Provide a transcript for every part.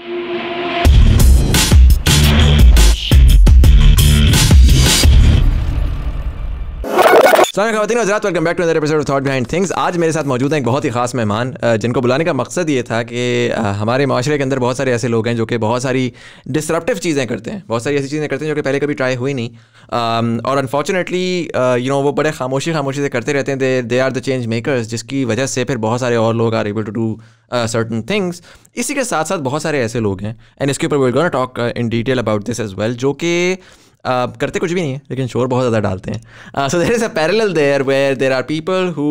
you खातिन हजरात welcome back to other episode thought behind things आज मेरे साथ मौजूद हैं एक बहुत ही खास मेहमान जिनको बुलाने का मकसद ये था कि हमारे माशरे के अंदर बहुत सारे ऐसे लोग हैं जो कि बहुत सारी डिस्ट्रप्टिव चीज़ें करते हैं बहुत सारी ऐसी चीज़ें करते हैं जो कि पहले कभी ट्राई हुई नहीं और अनफॉर्चुनेटली यू नो वो बड़े खामोशी खामोशी से करते रहते हैं they they are the change makers जिसकी वजह से फिर बहुत सारे और लोग are able to do certain things इसी के साथ साथ बहुत सारे ऐसे लोग हैं एंड इसके ऊपर we gonna talk in detail about this as well जो कि Uh, करते कुछ भी नहीं है लेकिन शोर बहुत ज़्यादा डालते हैं so there is a parallel there where there are people who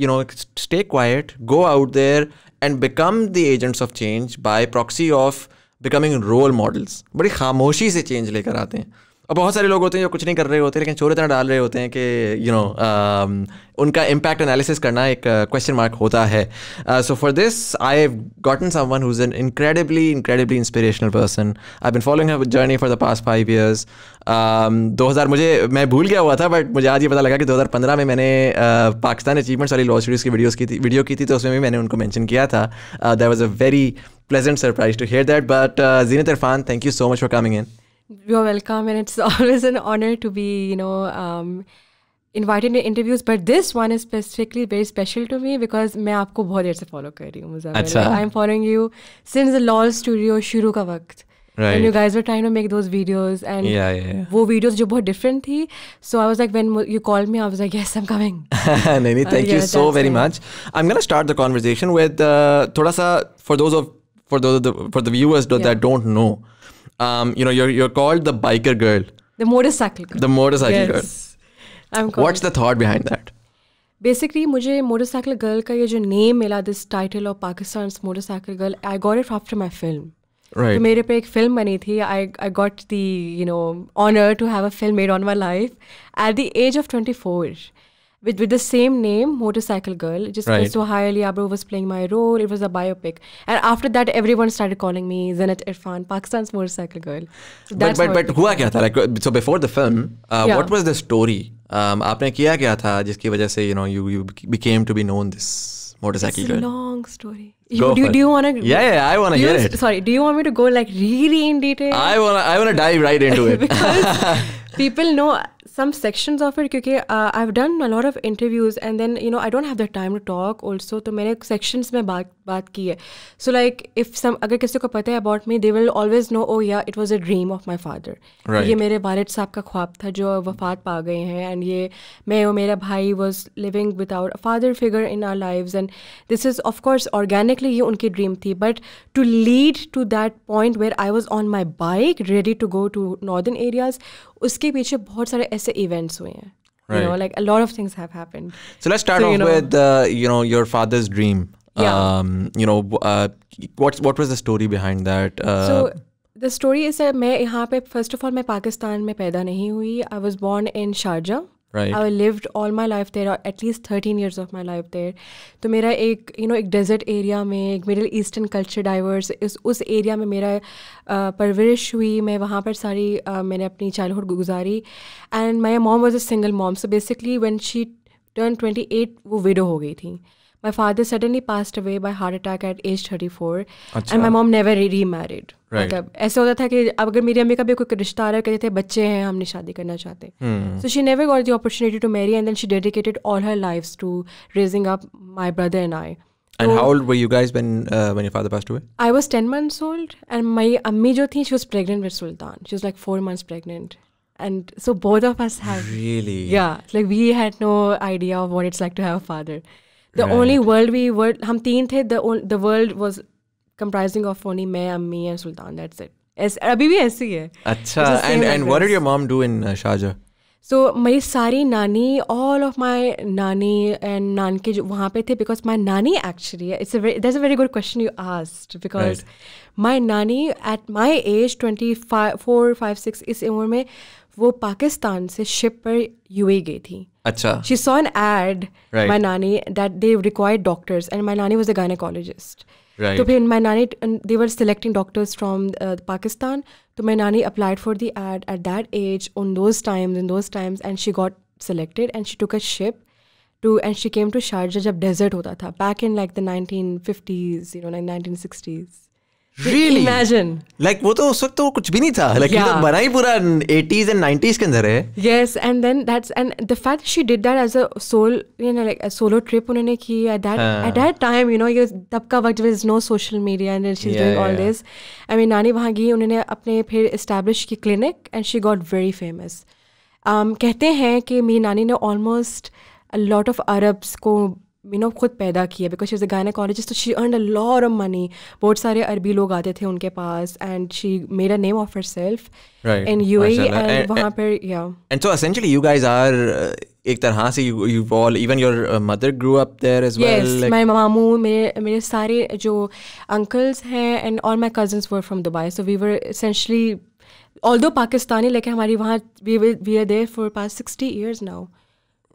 you know stay quiet go out there and become the agents of change by proxy of becoming role models बड़ी खामोशी से चेंज लेकर आते हैं और बहुत सारे लोग होते हैं जो कुछ नहीं कर रहे होते लेकिन चोर इतना डाल रहे होते हैं कि यू नो um, उनका इम्पैक्ट एनालिसिस करना एक क्वेश्चन uh, मार्क होता है so for this I have gotten someone who's an incredibly incredibly inspirational person I been following her journey for the past five years दो हज़ार मुझे मैं भूल गया हुआ था बट मुझे आज ये पता लगा कि दो हज़ार पंद्रह में मैंने uh, पाकिस्तान अचीवमेंट्स वाली लॉ स्टूडियोज़ की वीडियोज़ की थी वीडियो की थी तो उसमें भी मैंने उनको मैंशन किया था that was a very pleasant surprise to hear that but Zenith Irfan thank you so much for coming in you're welcome and it's always an honor to be you know um, invited to interviews but this one is specifically very special to me because i follow you i'm following you since the lol studio shuru ka waqt. Right. And you guys were trying to make those videos and yeah, yeah, yeah. videos jo bahut different thi. So I was like, when you called me, I was like, yes, I'm coming. Nani, thank you so very much. I'm going to start the conversation with uh, thoda for those of, for those of the, for the viewers that don't know, um, you know, you're you're called the biker girl. The motorcycle girl. The motorcycle yes. girl. I'm called. What's the thought behind that? Basically मुझे motorcycle girl का ये जो name मिला this title of Pakistan motorcycle girl I got it after my film तो मेरे पे एक film बनी थी I I got the you know honour to have a film made on my life at the age of twenty four with, with the same name, Motorcycle Girl. Just right. so Hayali Abro was playing my role. It was a biopic, and after that, everyone started calling me Zenat Irfan, Pakistan's Motorcycle Girl. So but but but हुआ क्या Like so before the film, uh, yeah. what was the story? Um, आपने किया क्या था जिसकी वजह you know you you became to be known this motorcycle girl? It's a long story. Go do, you, do you want to? Yeah, yeah, I want to hear it. Sorry, do you want me to go like really in detail? I wanna, I wanna dive right into it. because people know some sections of it क्योंकि I have done a lot of interviews and then you know I don't have the time to talk also तो मैंने sections में बात बात की है so like if some अगर किसी को पता है about me they will always know oh yeah it was a dream of my father ये मेरे वालद साहब का ख्वाब था जो वफात पा गए हैं एंड ये मैं और मेरा भाई was living without a father figure in our life and this is of course organically ये उनकी ड्रीम थी but to lead to that point where I was on my bike ready to go to northern areas उसके पीछे बहुत सारे ऐसे events हुए हैं Right. You know, like a lot of things have happened. So let's start so, off know, with, uh, you know, your father's dream. Yeah. Um, you know, uh, what what was the story behind that? Uh, so the story is that मैं यहाँ पे first of all मैं पाकिस्तान में पैदा नहीं हुई. I was born in Sharjah. Right. I lived all my life there, or at least 13 years of my life there. तो मेरा एक you know एक desert area में middle eastern culture diverse is उस area में मेरा परवरिश हुई मैं वहाँ पर सारी मैंने अपनी childhood गुजारी and my mom was a single mom so basically when she turned 28 वो widow हो गई थी my father suddenly passed away by heart attack at age 34 and my mom never remarried right. So she never got the opportunity to marry and then she dedicated all her lives to raising up my brother and I. And so, how old were you guys when uh, when your father passed away? I was 10 months old and my ammi jo thi, she was pregnant with Sultan. She was like 4 months pregnant. And so both of us have Really? Yeah, like we had no idea of what it's like to have a father. The only world we world हम तीन थे the world was comprising of only मैं अम्मी and sultan that's it अभी भी ऐसे है अच्छा and and what your mom do in Sharjah so मेरी सारी नानी ऑल ऑफ माई नानी एंड नानके जो वहाँ पे थे बिकॉज माई नानी actually it's that's a very good question you asked because my नानी at my age twenty five four five six इस उम्र में वो पाकिस्तान से शिप पर ए गई थी अच्छा she saw an ad my नानी that they required doctors and my नानी वॉज अ गायनाकोलॉजिस्ट तो फिर माई नानी they were selecting doctors from Pakistan तो माई नानी applied for the ad at that age on those times in those times and she got selected and she took a ship to and she came to Sharjah जब desert होता था back in like the nineteen fifties nineteen sixties Really? Imagine. Like वो तो उस वक्त तो कुछ भी नहीं था. Like yeah. बना ही पूरा 80s and 90s के अंदर है. Yes, and then that's and the fact that she did that as a solo, you know, like a solo trip उन्होंने की at that हाँ. at that time, you know, ये तब का वक्त there is no social media and she's yeah, doing all yeah. this. I mean नानी वहाँ गई उन्होंने अपने फिर establish की clinic and she got very famous. Um, कहते हैं कि मेरी नानी ने almost a lot of Arabs को यू नो खुद पैदा किया because she is a gynaecologist तो she earn a lot of money बहुत सारे अरबी लोग आते थे उनके पास and she made a name of herself in you and वहाँ पर yeah and so essentially you guys are एक तरह से you all even your mother grew up there as well my मामू मेरे मेरे सारे जो अंकल्स हैं and all my cousins were from Dubai so we were essentially all though Pakistani लेकिन हमारी वहाँ we we are there for past sixty years now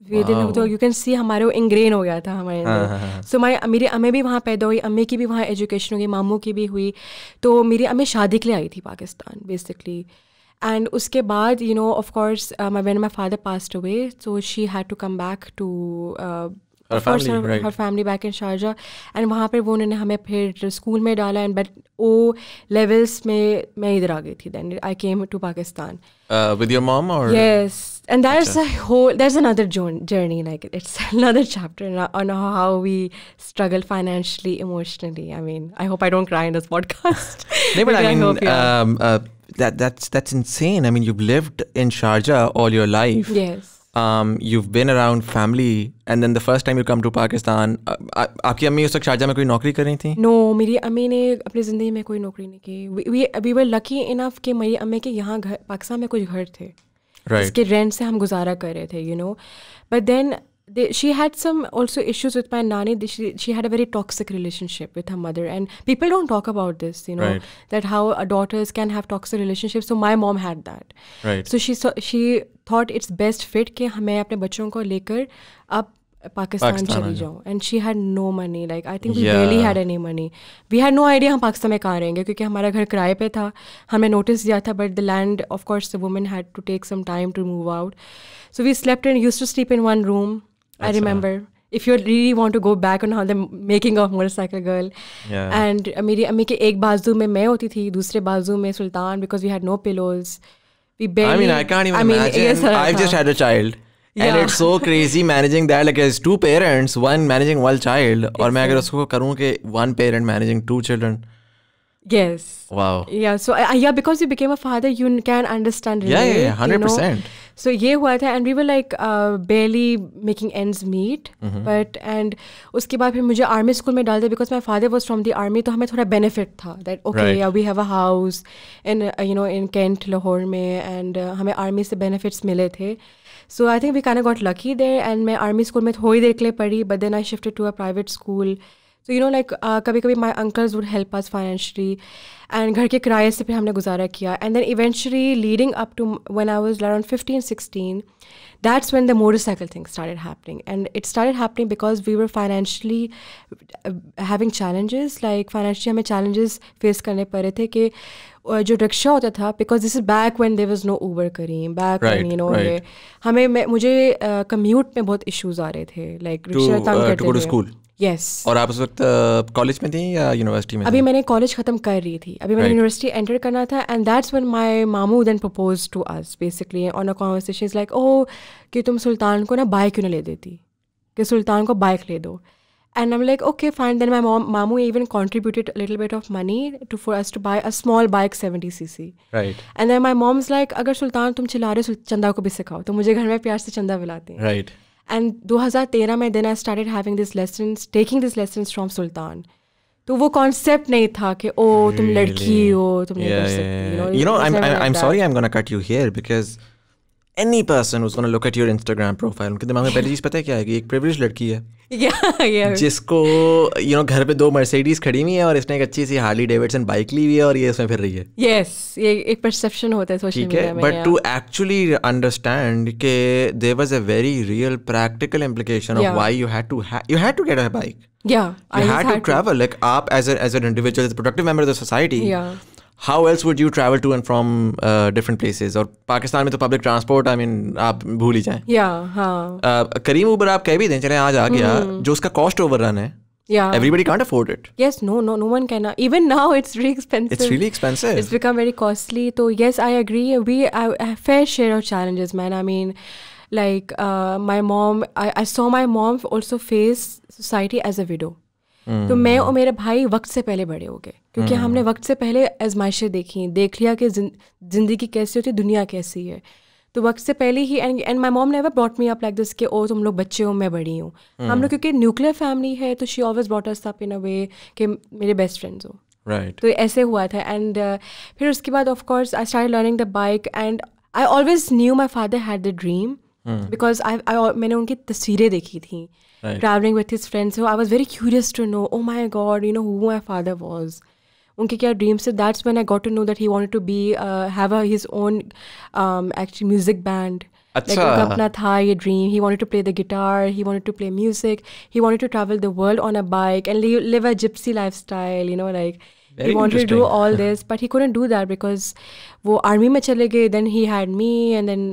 तो यू कैन सी हमारे वो इंग्रेन हो गया था हमारे हाँ, अंदर सो माई मेरी अम्मी भी वहाँ पैदा हुई अम्मी की भी वहाँ एजुकेशन हुई मामू की भी हुई तो मेरी अम्मी शादी के लिए आई थी पाकिस्तान बेसिकली एंड उसके बाद you know of course my when my father passed हुए so she had to come back to her family, right. her family back in Sharjah. And वहाँ पे वो उन्होंने हमें फिर स्कूल में डाला and but O levels में मैं इधर आ गई थी then I came to Pakistan. Uh, with your mom or? Yes. And there's a whole there's another journey like it's another chapter on how we struggle financially emotionally. I mean I hope I don't cry in this podcast. no, but I, mean um, uh, that that's that's insane. I mean you've lived in Sharjah all your life. Yes. um, you've been around family and then the first time you come to Pakistan uh, uh, आपकी अम्मी उस वक्त Sharjah में कोई नौकरी कर रही थी नो no, मेरी अम्मी ने अपनी ज़िंदगी में कोई नौकरी नहीं की we we were lucky enough कि मेरी अम्मी के यहाँ घर पाकिस्तान में कुछ घर थे right. जिसके रेंट से हम गुजारा कर रहे थे you know but then they, she had some also issues with my nanny. She, she had a very toxic relationship with her mother, and people don't talk about this, you know, right. that how daughters can have toxic relationships. So my mom had that. Right. So she she thought it's best fit कि मैं अपने बच्चों को लेकर अब पाकिस्तान चली जाऊँ and she had no money like I think we really had any money we had no idea हम पाकिस्तान में कहाँ रहेंगे क्योंकि हमारा घर किराए पे था हमें नोटिस दिया था but the land of course the women had to take some time to move out so we slept and used to sleep in one room that's I uh, remember. If you really want to go back on how the making of Motorcycle Girl, yeah. and uh, मेरी अम्मी के एक बाजू में मैं because we had no pillows. We barely. I mean, I can't even I mean, imagine. Yes, I've just had a child. Yeah. And it's so crazy managing that. Like, as two parents, one managing one child. or और मैं अगर उसको one parent managing two children. Yes. Wow. Yeah. So uh, yeah, because you became a father, you can understand. yeah, yeah, hundred percent. You know? सो ये हुआ था and we were like barely making ends meet but and उसके बाद फिर मुझे army school में डाल दिया because my father was from the army तो हमें थोड़ा बेनिफिट था that okay we have a house in you know in cantt Lahore में एंड uh, हमें आर्मी से बेनिफिट्स मिले थे so I think we can got lucky there and मैं आर्मी स्कूल में थोड़ी देर के लिए पढ़ी but then I shifted to a private school so you know like कभी कभी my uncles would help us financially and घर के किराए से फिर हमने गुजारा किया and then eventually leading up to when I was around fifteen sixteen that's when the motorcycle thing started happening and it started happening because we were financially having challenges like financially हमें challenges face करने पड़े थे कि जो rickshaw होता था because this is back when there was no Uber Careem back you know हमें मुझे कम्यूट में बहुत इश्यूज आ रहे थे लाइक रिक्शा तंग uh, करते यस yes. और आप उस वक्त कॉलेज में थी या यूनिवर्सिटी में अभी मैंने कॉलेज खत्म कर रही थी अभी मैंने यूनिवर्सिटी एंटर करना था and that's when my mamu then propose to us basically on a conversation is like oh कि तुम सुल्तान को ना बाइक क्यों ना ले देती कि सुल्तान को बाइक ले दो and I am like okay fine then my mamu even contributed little bit of money to for us to buy a small bike seventy C C and then my mom's like अगर सुल्तान तुम चिल्ला रहे हो चंदा को भी सिखाओ तो मुझे घर में प्यार से चंदा बुलाते हैं राइट right. एंड 2013 में then I started having this lessons taking this lessons from Sultan तो वो कॉन्सेप्ट नहीं था कि ओ तुम लड़की हो तुम you know I am sorry I am gonna cut you here because any person who's look at your Instagram profile उनके दिमाग में पहली चीज़ पता है क्या है कि एक प्रिवरेज लड़की है yeah, yeah. जिसको यू you नो know, घर पे दो मर्सिडीज खड़ी हुई है और इसने एक अच्छी सी हार्ली डेविडसन बाइक ली हुई है और ये इसमें फिर रही है यस yes, ये एक परसेप्शन होता है सोशल मीडिया में बट टू एक्चुअली अंडरस्टैंड के there was a very real practical implication of why you had to you had to get a bike या I had to travel like आप as as an individual as productive member of the society how else would you travel to and from different places और पाकिस्तान में तो public transport I mean आप भूल ही जाएं या हाँ uh, करीम ऊबर आप कह भी दें चले आज आ गया hmm. जो उसका कॉस्ट ओवररन है Yeah. Everybody can't afford it. Yes, no, no, no one can. Even now, it's really expensive. It's really expensive. It's become very costly. So yes, I agree. We I, I fair share of challenges, man. I mean, like uh, my mom. I, I saw my mom also face society as a widow. तो मैं और मेरे भाई वक्त से पहले बड़े हो गए क्योंकि हम्म। हमने वक्त से पहले आजमाइशें देखी देख लिया कि ज़िंदगी कैसी होती दुनिया कैसी है तो वक्त से पहले ही and and my mom never brought me up like this के ओ तुम लोग बच्चे हो मैं बड़ी हूँ हम्म। हम लोग क्योंकि न्यूक्लियर फैमिली है तो she always brought us up in a way कि मेरे बेस्ट फ्रेंड्स हो राइट तो ऐसे हुआ था एंड uh, फिर उसके बाद of course I start learning the bike and I always knew my father had the dream because I मैंने उनकी तस्वीरें देखी थी traveling with his friends. So I was very curious to know, oh my God, you know, who my father was. Unke kya dreams? So that's when I got to know that he wanted to be, uh, have his own um, actually music band. Like Like Kapna tha, a dream. He wanted to play the guitar. He wanted to play music. He wanted to travel the world on a bike and live a gypsy lifestyle, you know, like. he wanted to do all this, but he couldn't do that because वो army में चले गए then he had me and then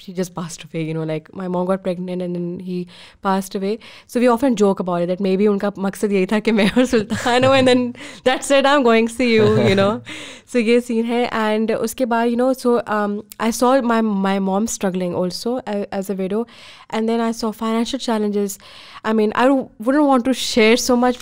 he just passed away you know like my mom got pregnant and then he passed away so we often joke about that maybe उनका मकसद यही था कि मैं और सुल्तान हूँ and then that it I am going see you you know so ये scene है एंड उसके बाद you know so I saw my my mom struggling also as a widow and then I saw financial challenges i mean i wouldn't want to share so much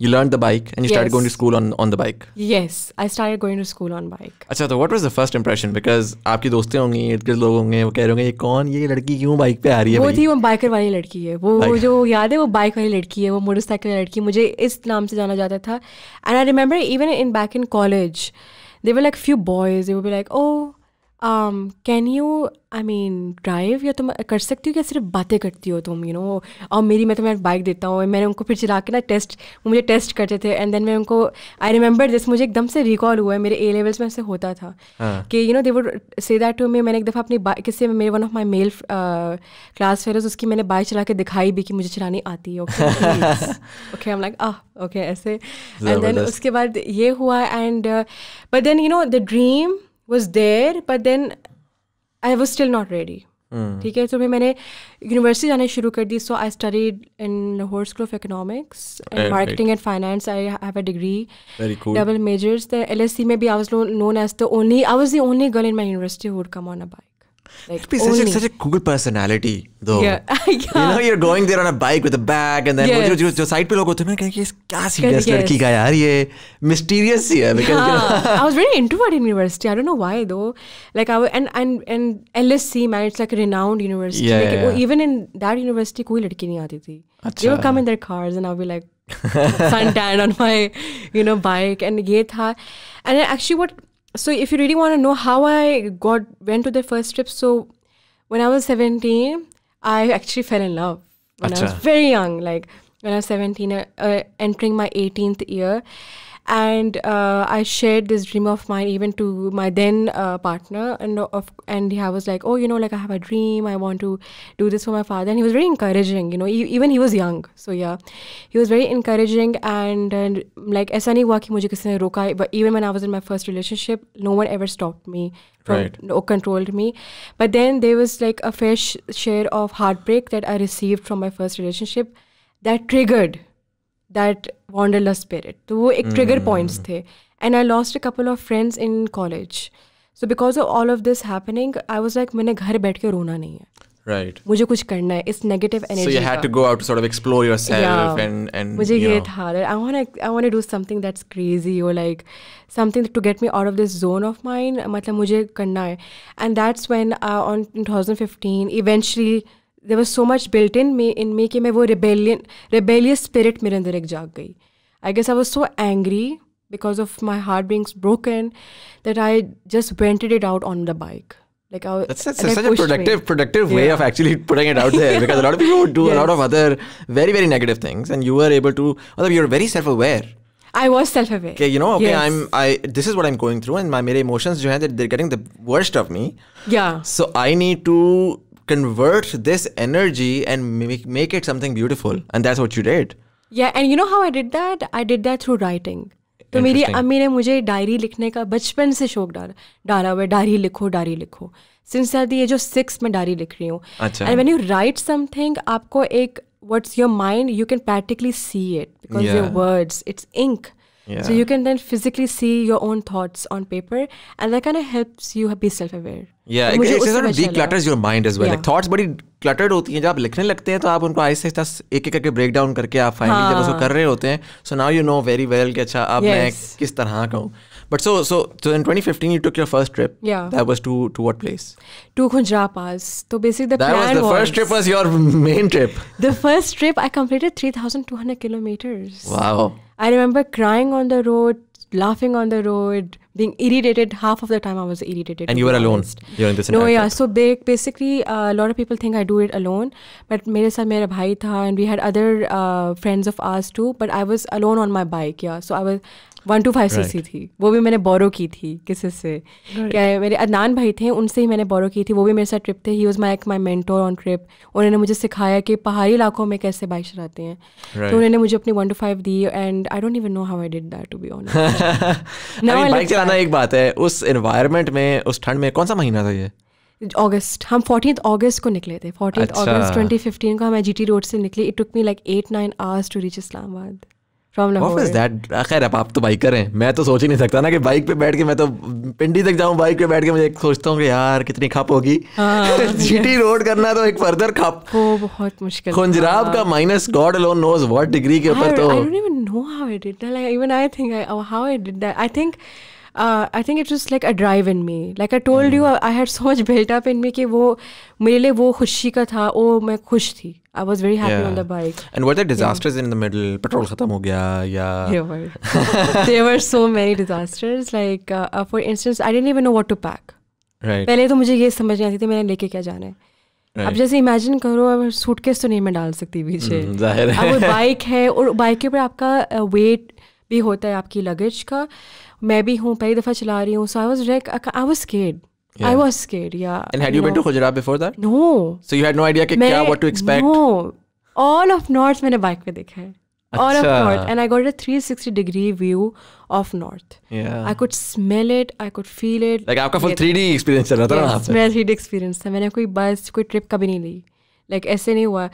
you learned the bike and you started going to school on, on the bike. Yes, I started going to school on bike. Achha, so what was the first impression? Because your friends will be, your friends will be saying, who is this girl on the bike? She was a biker girl. She was a biker girl. She was a motorcycle girl. I used to know her name. And I remember even in back in college, there were like a few boys. They would be like, oh... can you I mean drive या तुम कर सकती हो क्या सिर्फ बातें करती हो तुम यू नो और मेरी मैं तुम्हें बाइक देता हूँ मैंने उनको फिर चला के ना टेस्ट वो मुझे टेस्ट करते थे एंड देन मैं उनको आई रिमेंबर दिस मुझे एकदम से रिकॉल हुआ है मेरे ए लेवल्स में ऐसे होता था हाँ। कि you know they would say that to me मैंने एक दफ़ा अपनी बाइक किससे मेरे one of my male class fellows उसकी मैंने बाइक चला के दिखाई भी कि मुझे चलानी आती है ओके हम लाइक आह ओके ऐसे एंड देन उसके बाद ये हुआ and but then you know the dream was there but then I was still not ready ठीक है तो फिर मैंने यूनिवर्सिटी जाना शुरू कर दी so I studied in Lahore School of Economics and marketing and finance I have a degree double majors L S C में भी I was known as the only I was the only girl in my university would come on a bike like would be such a, such a, cool personality, though. Yeah. yeah. You know, you're going there on a bike with a bag, and then yes. वो जो जो side पे लोग होते हैं मैंने कहा क्या सीरियस yes. लड़की का यार ये mysterious ही है because yeah. you know, I was very introverted in university. I don't know why though. Like I was, and and and LSC man, it's like a renowned university. Yeah, like, yeah. Oh, even in that university कोई लड़की नहीं आती थी. अच्छा. They would come in their cars, and I'd be like suntan on my you know bike, and ये था. And actually, what so if you really want to know how I got went to the first trip, so when I was seventeen, I actually fell in love when Achha. I was very young, like when I was seventeen, uh, uh, entering my eighteenth year, and uh, I shared this dream of mine even to my then uh, partner, and uh, of, and I was like, oh, you know, like I have a dream, I want to do this for my father, and he was very encouraging, you know, e even he was young, so yeah, he was very encouraging, and, and like ऐसा नहीं हुआ कि मुझे किसी ने रोका, but even when I was in my first relationship, no one ever stopped me. Right. or controlled me, but then there was like a fair sh share of heartbreak that I received from my first relationship, that triggered that wanderlust spirit तो वो एक trigger points hmm. थे and I lost a couple of friends in college so because of all of this happening I was like मैंने घर बैठ के रोना नहीं है राइट मुझे कुछ करना है इस negative energy so you had to go out sort of explore yourself and and मुझे ये था I want I want to do something that's crazy और like something to get me out of this zone of mind मतलब मुझे करना है and that's when on 2015 eventually there was so much built in me in me कि मैं वो spirit rebellious spirit मेरे अंदर एक जाग गई I guess I was so angry because of my heart being broken that I just vented it out on the bike. Like I, that's, that's such a productive, me. productive way yeah. of actually putting it out there yeah. because a lot of people do yes. a lot of other very, very negative things, and you were able to. Although you were very self-aware. I was self-aware. Okay, you know, okay, yes. I'm. I this is what I'm going through, and my my emotions, jo hai, they're getting the worst of me. Yeah. So I need to convert this energy and make, make it something beautiful. And that's what you did. Yeah, and you know how I did that? I did that through writing. तो मेरी अम्मी ने मुझे diary लिखने का बचपन से शौक डाला डाला हुआ डायरी लिखो डायरी लिखो सिंस ये जो सिक्स में डायरी लिख रही हूँ and when you write something आपको एक what's your mind you can practically see it because yeah. your words it's ink yeah. So you can then physically see your own thoughts on paper, and that kind of helps you be self-aware. Yeah, it, it sort of declutters your mind as well. Yeah. Like thoughts it cluttered होती हैं जब आप लिखने लगते हैं तो आप उनको आहिस्ते आहिस्ते एक एक करके ब्रेक डाउन करके आप फाइनली जब उसको कर रहे होते हैं so now you know very well कि अच्छा अब मैं किस तरह का हूँ but so so so in 2015 you took your first trip. Yeah. That was to to what place? To Khunjra Pass. So basically the that plan was the was, first trip was your main trip. The first trip I completed 3,200 kilometers. Wow. I remember crying on the road, laughing on the road, being irritated. Half of the time I was irritated. And you were alone during this No, yeah. Trip. So basically, uh, a lot of people think I do it alone. But मेरे साथ a भाई था and we had other uh, friends of ours too. But I was alone on my bike, yeah. So I was one two five C C थी वो भी मैंने बोरो की थी किसी से right. क्या मेरे अदनान भाई थे उनसे ही मैंने बोरो की थी वो भी मेरे साथ ट्रिप थे ही वॉज माई एक माई मेंटोर ऑन ट्रिप उन्होंने मुझे सिखाया कि पहाड़ी इलाकों में कैसे बाइक चलाते हैं right. तो उन्होंने मुझे अपनी वन टू फाइव दी and I don't even know how I did that to be on bike चलाना एक बात है उस एनवायरमेंट में उस ठंड में कौन सा महीना था ये अगस्त हम फोर्टीन अगस्त को निकले थे फोर्टीन अगस्त ट्वेंटी फिफ्टीन को हमें जी टी रोड से निकले it took me like eight nine hours to reach Islamabad खैर अब आप तो बाइक करें मैं तो सोच ही नहीं सकता ना कि बाइक पे बैठ के मैं तो पिंडी तक जाऊं बाइक पे बैठ के मैं सोचता हूँ कि यार कितनी खप होगी सिटी हाँ, रोड हाँ, करना तो एक फर्दर खप वो बहुत मुश्किल खुंजराब हाँ। का minus God alone knows what degree के ऊपर तो I don't even know how I did that like even I think I how I did that I think uh, I think it was like a drive in me. Like I told you, I had so much built up in me कि वो मेरे लिए वो खुशी का था ओ मैं खुश थी I was very happy yeah. on the bike. And were there disasters yeah. in the middle? Petrol खत्म हो गया या There were there were so many disasters. Like uh, uh, for instance, I didn't even know what to pack. Right. पहले तो मुझे ये समझ नहीं आती थी मैंने लेके क्या जाना है Right. अब जैसे इमेजिन करो अब सूटकेस तो नहीं मैं डाल सकती पीछे जाहिर है अब बाइक है और बाइक के ऊपर आपका वेट भी होता है आपकी लगेज का मैं भी हूँ पहली दफ़ा चला रही हूँ so I was like I was scared Yeah. I was scared, yeah. And had you, you been know. to Gujarat before that? No. So you had no idea कि क्या what to expect? No. All of North मैंने bike पे देखा है. Achha. All of North and I got a 360 degree view of North. Yeah. I could smell it, I could feel it. Like आपका full 3D experience चल रहा था ना आपने. मेरा 3D experience था. मैंने कोई बस कोई ट्रिप कभी नहीं ली. लाइक like, ऐसे नहीं हुआ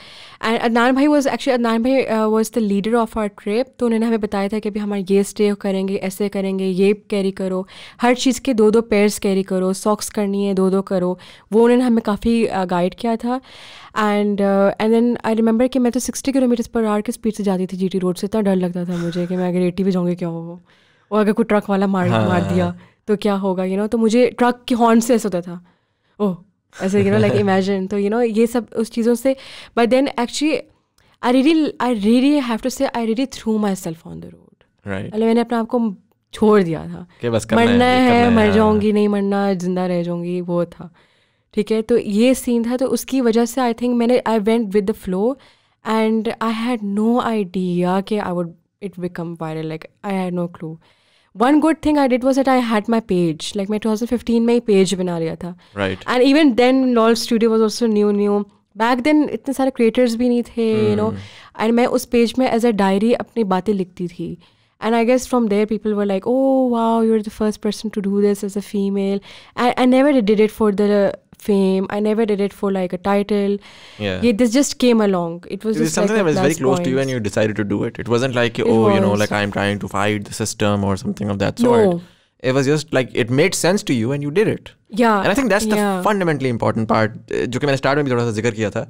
and Adnan bhai was actually Adnan bhai was the leader of our trip तो उन्होंने हमें बताया था कि अभी हमारे ये स्टे करेंगे ऐसे करेंगे ये कैरी करो हर चीज़ के दो दो पेयर्स कैरी करो सॉक्स करनी है दो दो करो वो उन्होंने हमें काफ़ी गाइड uh, किया था and and then I remember कि मैं तो सिक्सटी किलोमीटर्स पर आर की स्पीड से जाती थी जी टी रोड से इतना डर लगता था मुझे कि मैं अगर एटी भी जाऊँगी क्या हो और अगर कोई ट्रक वाला मार हाँ, मार दिया हाँ। तो क्या होगा यू नो तो मुझे ट्रक के हॉर्न से ऐसा होता था ओह ऐसे यू नो लाइक इमेजिन तो यू नो ये सब उस चीज़ों से but then actually I really I ready have to say I ready threw myself on the road मतलब मैंने अपने आप को छोड़ दिया था बस मरना है, मर हाँ। जाऊंगी नहीं मरना जिंदा रह जाऊंगी वो था ठीक है तो ये सीन था तो उसकी वजह से आई थिंक मैंने I went with the flow and I had no idea के I would it become viral like I had no clue one good thing I did was that I had my page like मैं two thousand fifteen में ही page बना लिया था right and even then Noll Studio was also new new back then इतने सारे creators भी नहीं थे यू नो एंड मैं उस पेज में एज अ डायरी अपनी बातें लिखती थी and I guess from there people were like, "Oh wow, you're the first person to do this as a female." I, I never did it for the fame. I never did it for like a title. Yeah. this just came along. It was it just something like that was very close point. to you and you decided to do it. It wasn't like, it oh, was. you know, like I'm trying to fight the system or something of that sort. No. It was just like it made sense to you and you did it. Yeah. And I think that's the yeah. fundamentally important part. Eh, जो कि मैंने start में भी थोड़ा सा जिक्र किया था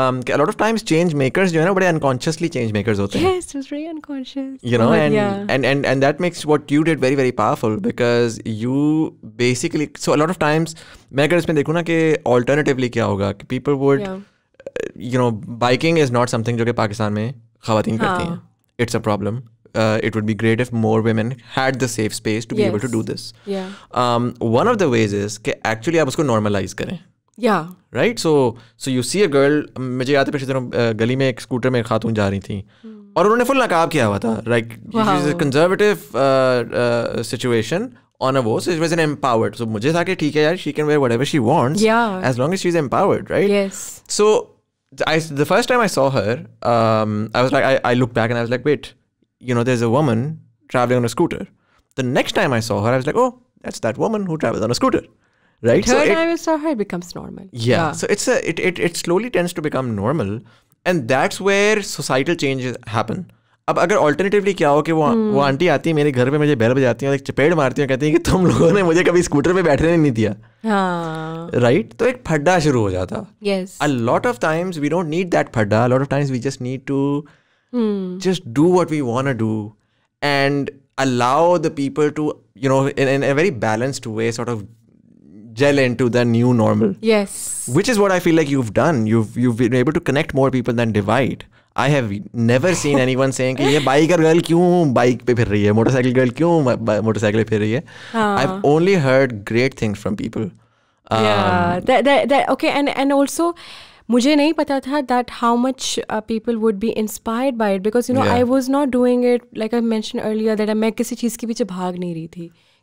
um, a lot of times change makers you know, but unconsciously change makers are. yes it was very unconscious you know but and yeah. and and and that makes what you did very very powerful because you basically so a lot of times मैं I इसमें देखूँ ना कि alternatively क्या alternatively? people would yeah. Uh, you know biking is not something जो Pakistan Pakistan में it's a problem uh, it would be great if more women had the safe space to be yes. able to do this. Yeah. Um, one of the ways is that actually going to normalize करें. या right so so you see a girl मुझे याद है पिछले दिनों गली में एक स्कूटर में खातून जा रही थी hmm. और उन्होंने फुल नकाब किया हुआ था like conservative situation on a wo so it was an empowered so mujhe tha ki theek she can wear whatever she wants yeah. as long as she's empowered right yes so I, the first time I saw her, um, I was like, I, I looked back and I was like, wait, you know, there's a woman traveling on a scooter. The next time I saw her, I was like, oh, that's that woman who travels on a scooter right? Third so it, trimester, it becomes normal. Yeah, yeah. So it's a it, it it slowly tends to become normal, and that's where societal changes happen. अब अगर alternatively क्या हो कि वो hmm. वो aunty आती है मेरे घर पे मुझे बैल बजाती है और एक चपेट मारती है कहती है कि तुम लोगों ने मुझे कभी स्कूटर पे बैठने नहीं दिया राइट right? तो एक फड्डा शुरू हो जाता a lot of times we don't need that phadda lot of times we just need to just do what we want do and allow the people to you know in, in a very balanced way sort of gel into the new normal. Yes. Which is what I feel like you've done. You've you've been able to connect more people than divide. I have never seen anyone saying ki bike biker girl kyun bike pe phir motorcycle girl kyun motorcycle pe phir I've only heard great things from people. yeah. Um, okay and and also मुझे नहीं पता था that how much people would be inspired by it because you know I was not doing it like I mention earlier that मैं किसी चीज़ के पीछे भाग नहीं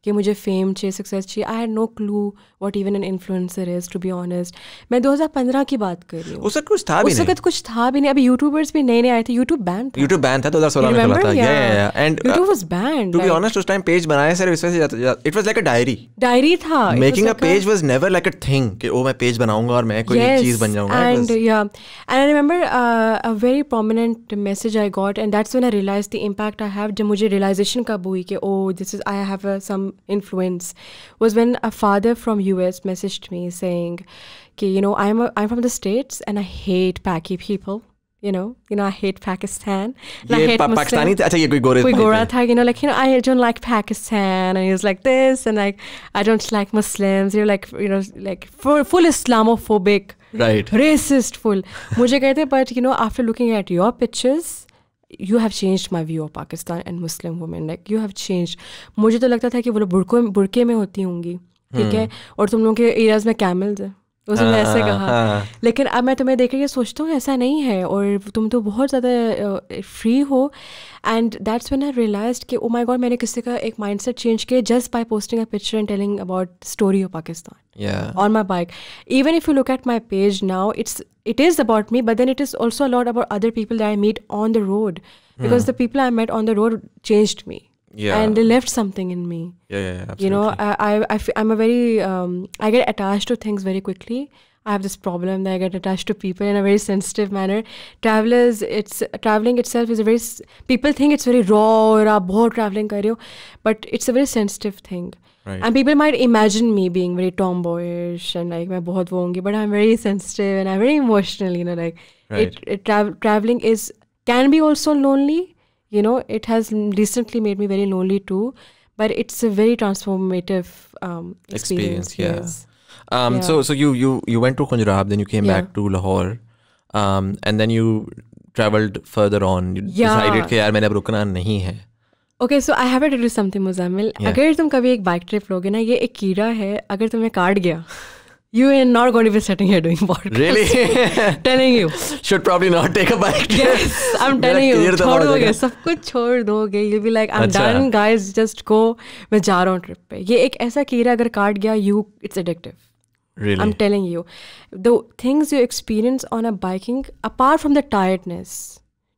कि मुझे फेम चाहिए सक्सेस चाहिए I had no clue what even an influencer is to be honest मैं 2015 की बात कर रही हूँ उस वक्त कुछ था भी उस वक्त कुछ था भी नहीं अभी यूट्यूबर्स भी नए नए आए थे यूट्यूब बैन यूट्यूब बैन था 2016 तो में तो था yeah yeah and YouTube was ban to be honest उस टाइम पेज बनाया सर इस वजह से it was like a diary diary था making a page was never like a thing कि ओ मैं पेज बनाऊंगा और मैं कोई चीज बन जाऊंगा and yeah and I remember a very prominent message I got and that's when I realize the impact I have जब मुझे रियलाइजेशन कब हुई कि oh this is I have some influence was when a father from US messaged me saying, okay, you know, I'm, a, I'm from the States and I hate Paki people. You know, you know, I hate Pakistan. I hate pa- you know, like, you know, I don't like Pakistan. And he was like this. And like, I don't like Muslims. You're like, you know, like full, full Islamophobic. Right. Racist full. Mujhe but, you know, after looking at your pictures, you have change my view of Pakistan and Muslim women like you have change मुझे तो लगता था कि वो लोग बुरकों बुरके में होती होंगी ठीक है हम्म। और तुम लोगों के एरियाज में कैमल्स हैं उसने ऐसे हाँ, कहा हाँ। लेकिन अब मैं तुम्हें देख के सोचता हूँ ऐसा नहीं है और तुम तो बहुत ज़्यादा फ्री हो and that's when I realize कि ओ माई गॉड मैंने किसी का एक माइंड सेट चेंज किया just by posting a picture and telling about story of Pakistan on my bike even if you look at my page now it's it is about me but then it is also a lot about other people that I meet on the road because the people I met on the road the me yeah and they left something in me yeah yeah, absolutely. you know I, I I f- i'm a very um i get attached to things very quickly i have this problem that i get attached to people in a very sensitive manner travelers it's traveling itself is a very people think it's very raw or a bore traveling kar but it's a very sensitive thing Right. And people might imagine me being very tomboyish and like my bahut wo but I'm very sensitive and I'm very emotional, you know, like right. it, it tra traveling is can be also lonely, you know it has recently made me very lonely too but it's a very transformative um, experience, experience yeah. Yes. Um, yeah. so so you you you went to Khunjurab then you came yeah. back to Lahore um, and then you traveled further on you yeah. decided कि यार मैंने अब रुकना नहीं है okay so I have to do something Muzammil अगर तुम कभी एक बाइक ट्रिप लोगे ना ये एक कीड़ा है अगर तुम्हें काट गया you are not going to be sitting here doing podcast. Really? telling you. Should probably not take a bike. Yes, I'm telling you. छोड़ोगे सब कुछ छोड़ दोगे. You'll be like, I'm अच्छा. done, guys. Just go. मैं जा रहा हूँ ट्रिप पे. ये एक ऐसा कीड़ा अगर काट गया, you it's addictive. Really? I'm telling you, the things you experience on a biking, apart from the tiredness.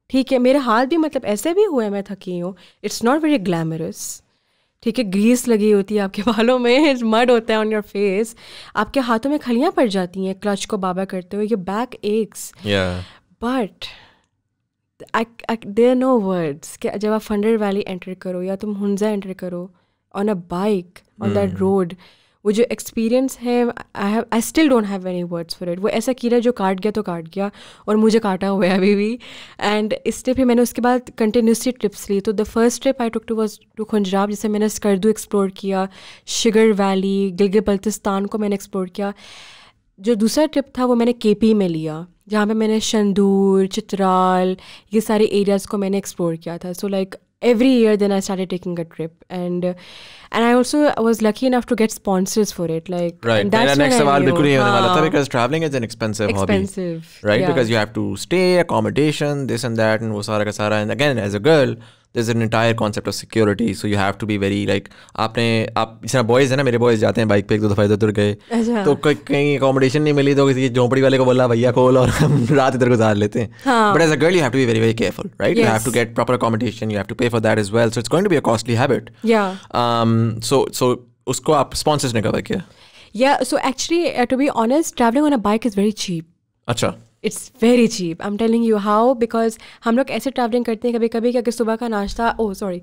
ठीक है मेरे हाल भी मतलब ऐसे भी हुए मैं थकी हूँ It's not very glamorous. ठीक है ग्रीस लगी होती है आपके बालों में मड होता है ऑन योर फेस आपके हाथों में खलियाँ पड़ जाती हैं क्लच को बाबा करते हुए ये बैक एक्स बट देर नो वर्ड्स कि जब आप फंडर वैली एंटर करो या तुम हुंजा एंटर करो on a bike on that road वो जो एक्सपीरियंस है I have I still don't have any words for it वो ऐसा कीड़ा जो काट गया तो काट गया और मुझे काटा हुआ है अभी भी एंड इससे फिर मैंने उसके बाद कंटिन्यूसली ट्रिप्स ली तो the first trip I took to was to Khunjerab जिसे मैंने स्कर्दू एक्सप्लोर किया शिगर वैली गिलगे बल्तिस्तान को मैंने एक्सप्लोर किया जो दूसरा ट्रिप था वो मैंने के में लिया जहाँ पे मैंने शंदूर चित्राल ये सारे एरियाज़ को मैंने एक्सप्लोर किया था so like every year then i started taking a trip and uh, and i also was lucky enough to get sponsors for it like right that's The next सवाल बिल्कुल नहीं होने वाला था because traveling is an expensive, expensive hobby right yeah. because you have to stay accommodation this and that and वो सारा and again as a girl there's an entire concept of security so you have to be very like आपने आप जिस boys है ना मेरे boys जाते हैं बाइक पे एक दो दफ़ा इधर उधर गए अच्छा। तो कहीं अकोमोडेशन नहीं मिली तो किसी झोंपड़ी वाले को बोला भैया खोल और हम रात इधर गुजार लेते हैं but as a girl you have to be very very careful right you have to get proper accommodation you have to pay for that is well so it's going to be a costly habit so so उसको आप sponsors ने cover किया yeah so actually to be honest travelling on a bike is very cheap अच्छा it's very cheap I am telling you how because हम लोग ऐसे travelling करते हैं कभी कभी कि अगर सुबह का नाश्ता ओ oh, सॉरी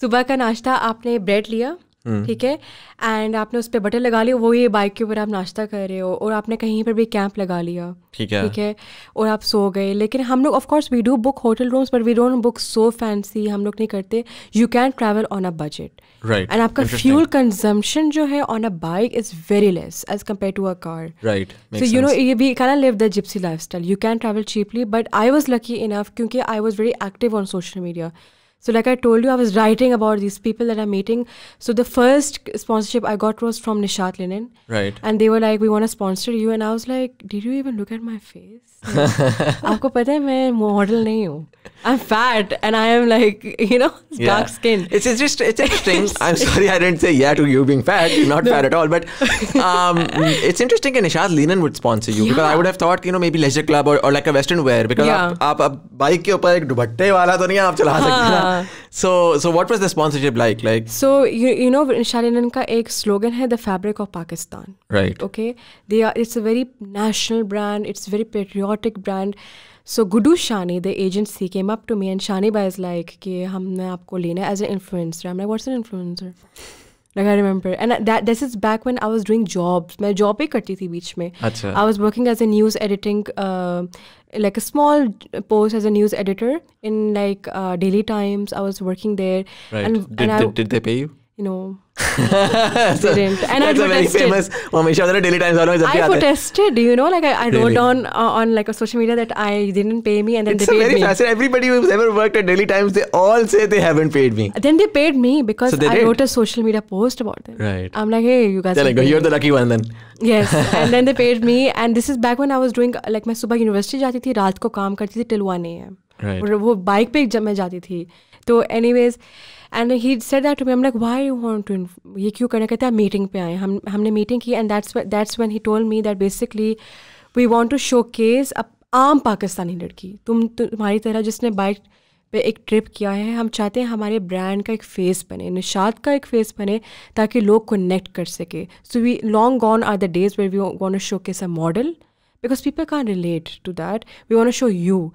सुबह का नाश्ता आपने ब्रेड लिया हम्म। ठीक है एंड आपने उस पर बटर लगा लिया वो ये बाइक के ऊपर आप नाश्ता कर रहे हो और आपने कहीं पर भी कैंप लगा लिया ठीक है ठीक है और आप सो गए लेकिन हम लोग of course we do book hotel rooms but we don't book so fancy हम लोग नहीं करते you can travel on a budget right and आपका फ्यूल कंजम्पशन जो है on a bike is very less as compare to a car right so you know ये we can live the gypsy lifestyle you can travel cheaply but I was lucky enough क्योंकि I was very active on social media So, like I told you, I was writing about these people that I'm meeting. So, the first sponsorship I got was from Nishat Linen. Right. And they were like, we want to sponsor you. And I was like, did you even look at my face? आपको पता है मैं model नहीं हूँ. I'm fat and I am like, you know, yeah. dark skin. It's, it's just, it's interesting. I'm sorry I didn't say yeah to you being fat. You're not no. fat at all. But um, it's interesting that Nishat Linen would sponsor you yeah. because I would have thought, you know, maybe leisure club or, or like a western wear because yeah. आप, आप, आप bike के ऊपर एक दुपट्टे वाला तो नहीं आप चला So so what was the sponsorship like? Like so you you know Shalinan का एक slogan hai the fabric of Pakistan. Right. Okay. They are it's a very national brand. It's a very patriotic brand. So Gudu Shani, the agency, came up to me and Shani is like कि हमने आपको लेना as an influencer. I'm like what's an influencer? Like I remember, and that this is back when I was doing jobs. my job भी करती I was working as a news editing, uh, like a small post as a news editor in like uh, Daily Times. I was working there. Right. And, did, and did, I, did they pay you? you know, didn't. And I protested. Very famous. Mamisha, the Daily Times always I protested. You know, like I, I really? wrote on uh, on like a social media that I didn't pay me, and then it's they paid very me. Fascinating. Everybody who's ever worked at Daily Times, they all say they haven't paid me. Then they paid me because so I did. wrote a social media post about them. Right. I'm like, hey, you guys. They're like, oh, you're the lucky one then. Yes. and then they paid me, and this is back when I was doing like my सुबह university. Jati thi raat ko kaam करती thi till one a.m. Right. और वो bike पे जब मैं जाती थी तो and he said that to me am like why you want to ये क्यों करना कहते हैं मीटिंग पे आए हम हमने मीटिंग की and that's that's one he told me that basically we want to showcase a आम पाकिस्तानी लड़की तुम तुम्हारी तरह जिसने बाइक पे एक ट्रिप किया है हम चाहते हैं हमारे ब्रांड का एक फेस बने निशात का एक फेस बने ताकि लोग कनेक्ट कर सके so we long gone are the days where we want showcase a model because people can relate to that we want show you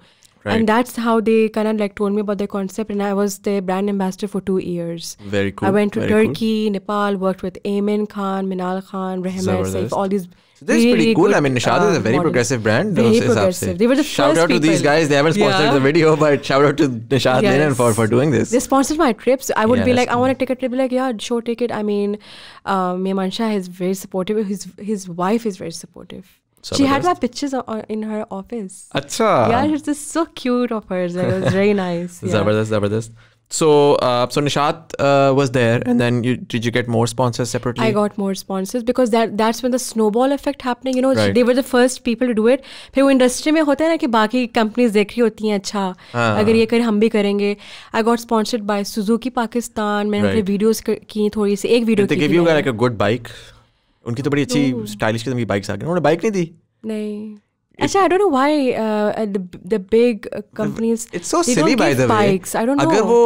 Right. And that's how they kind of like told me about their concept. And I was their brand ambassador for two years. Very cool. I went to Very Turkey, cool. Nepal, worked with Amin Khan, Minal Khan, Rahim. Saif, all these. So this really is pretty cool. Good, I mean, Nishad uh, is a uh, very progressive brand. Very progressive. They were the shout out people. to these guys. They haven't sponsored yeah. the video, but shout out to Nishad yes. for, for doing this. They sponsored my trips. I would yeah, be like, cool. I want to take a trip. Be like, yeah, sure, take it. I mean, uh, Nishad is very supportive. His his wife is very supportive. She had my pictures uh, in her office. Acha. Yeah, it's just so cute of hers. It was very nice. Yeah. Zabardast, So, uh, so Nishat uh, was there, and then you did you get more sponsors separately? I got more sponsors because that that's when the snowball effect happening. You know, right. they were the first people to do it. फिर वो industry में होता है ना कि बाकी companies देख रही होती हैं अच्छा हाँ. अगर ये कर हम भी करेंगे I got sponsored by Suzuki Pakistan. मैंने right. videos की थोड़ी सी एक वीडियो की give you like a good bike उनकी तो बड़ी अच्छी स्टाइलिश किस्म की बाइक्स आ गई उन्होंने बाइक नहीं दी नहीं Actually, I don't know why uh, the the big uh, companies. It's so silly, by the bikes. way. I don't know. अगर वो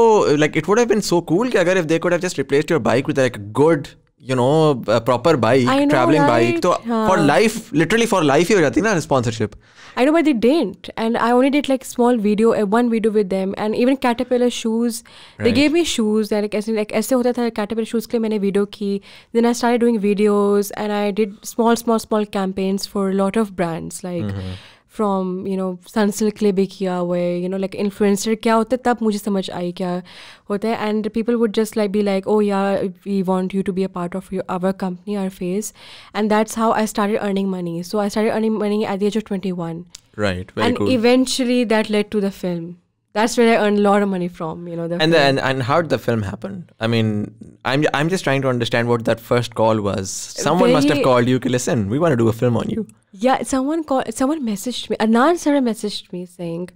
like it would have been so cool कि अगर if they could have just replaced your bike with like a good you know proper bike travelling bike तो for life literally for life ही हो जाती है ना sponsorship I know but they didn't and I only did like small video one video with them and even Caterpillar shoes they gave me shoes like ऐसे like ऐसे होता था caterpillar shoes के लिए मैंने वीडियो की then I start doing videos and I did small small small campaigns for lot of brands like from you know Sunsilk के लिए भी किया हुए यू नो लाइक इन्फ्लुएंसर क्या होता है तब मुझे समझ आई क्या होता है and people would just like be like oh yeah we want you to be a part of your our company our face and that's how I start earning money so I start earning money at the age of twenty one Right. and cool. eventually that led to the film that's where I earned a lot of money from. You know, the and then and how did the film happen? I mean, I'm I'm just trying to understand what that first call was. Someone Very, must have called you. Listen, we want to do a film on you. Yeah, someone called. Someone messaged me. Anand sir messaged me saying.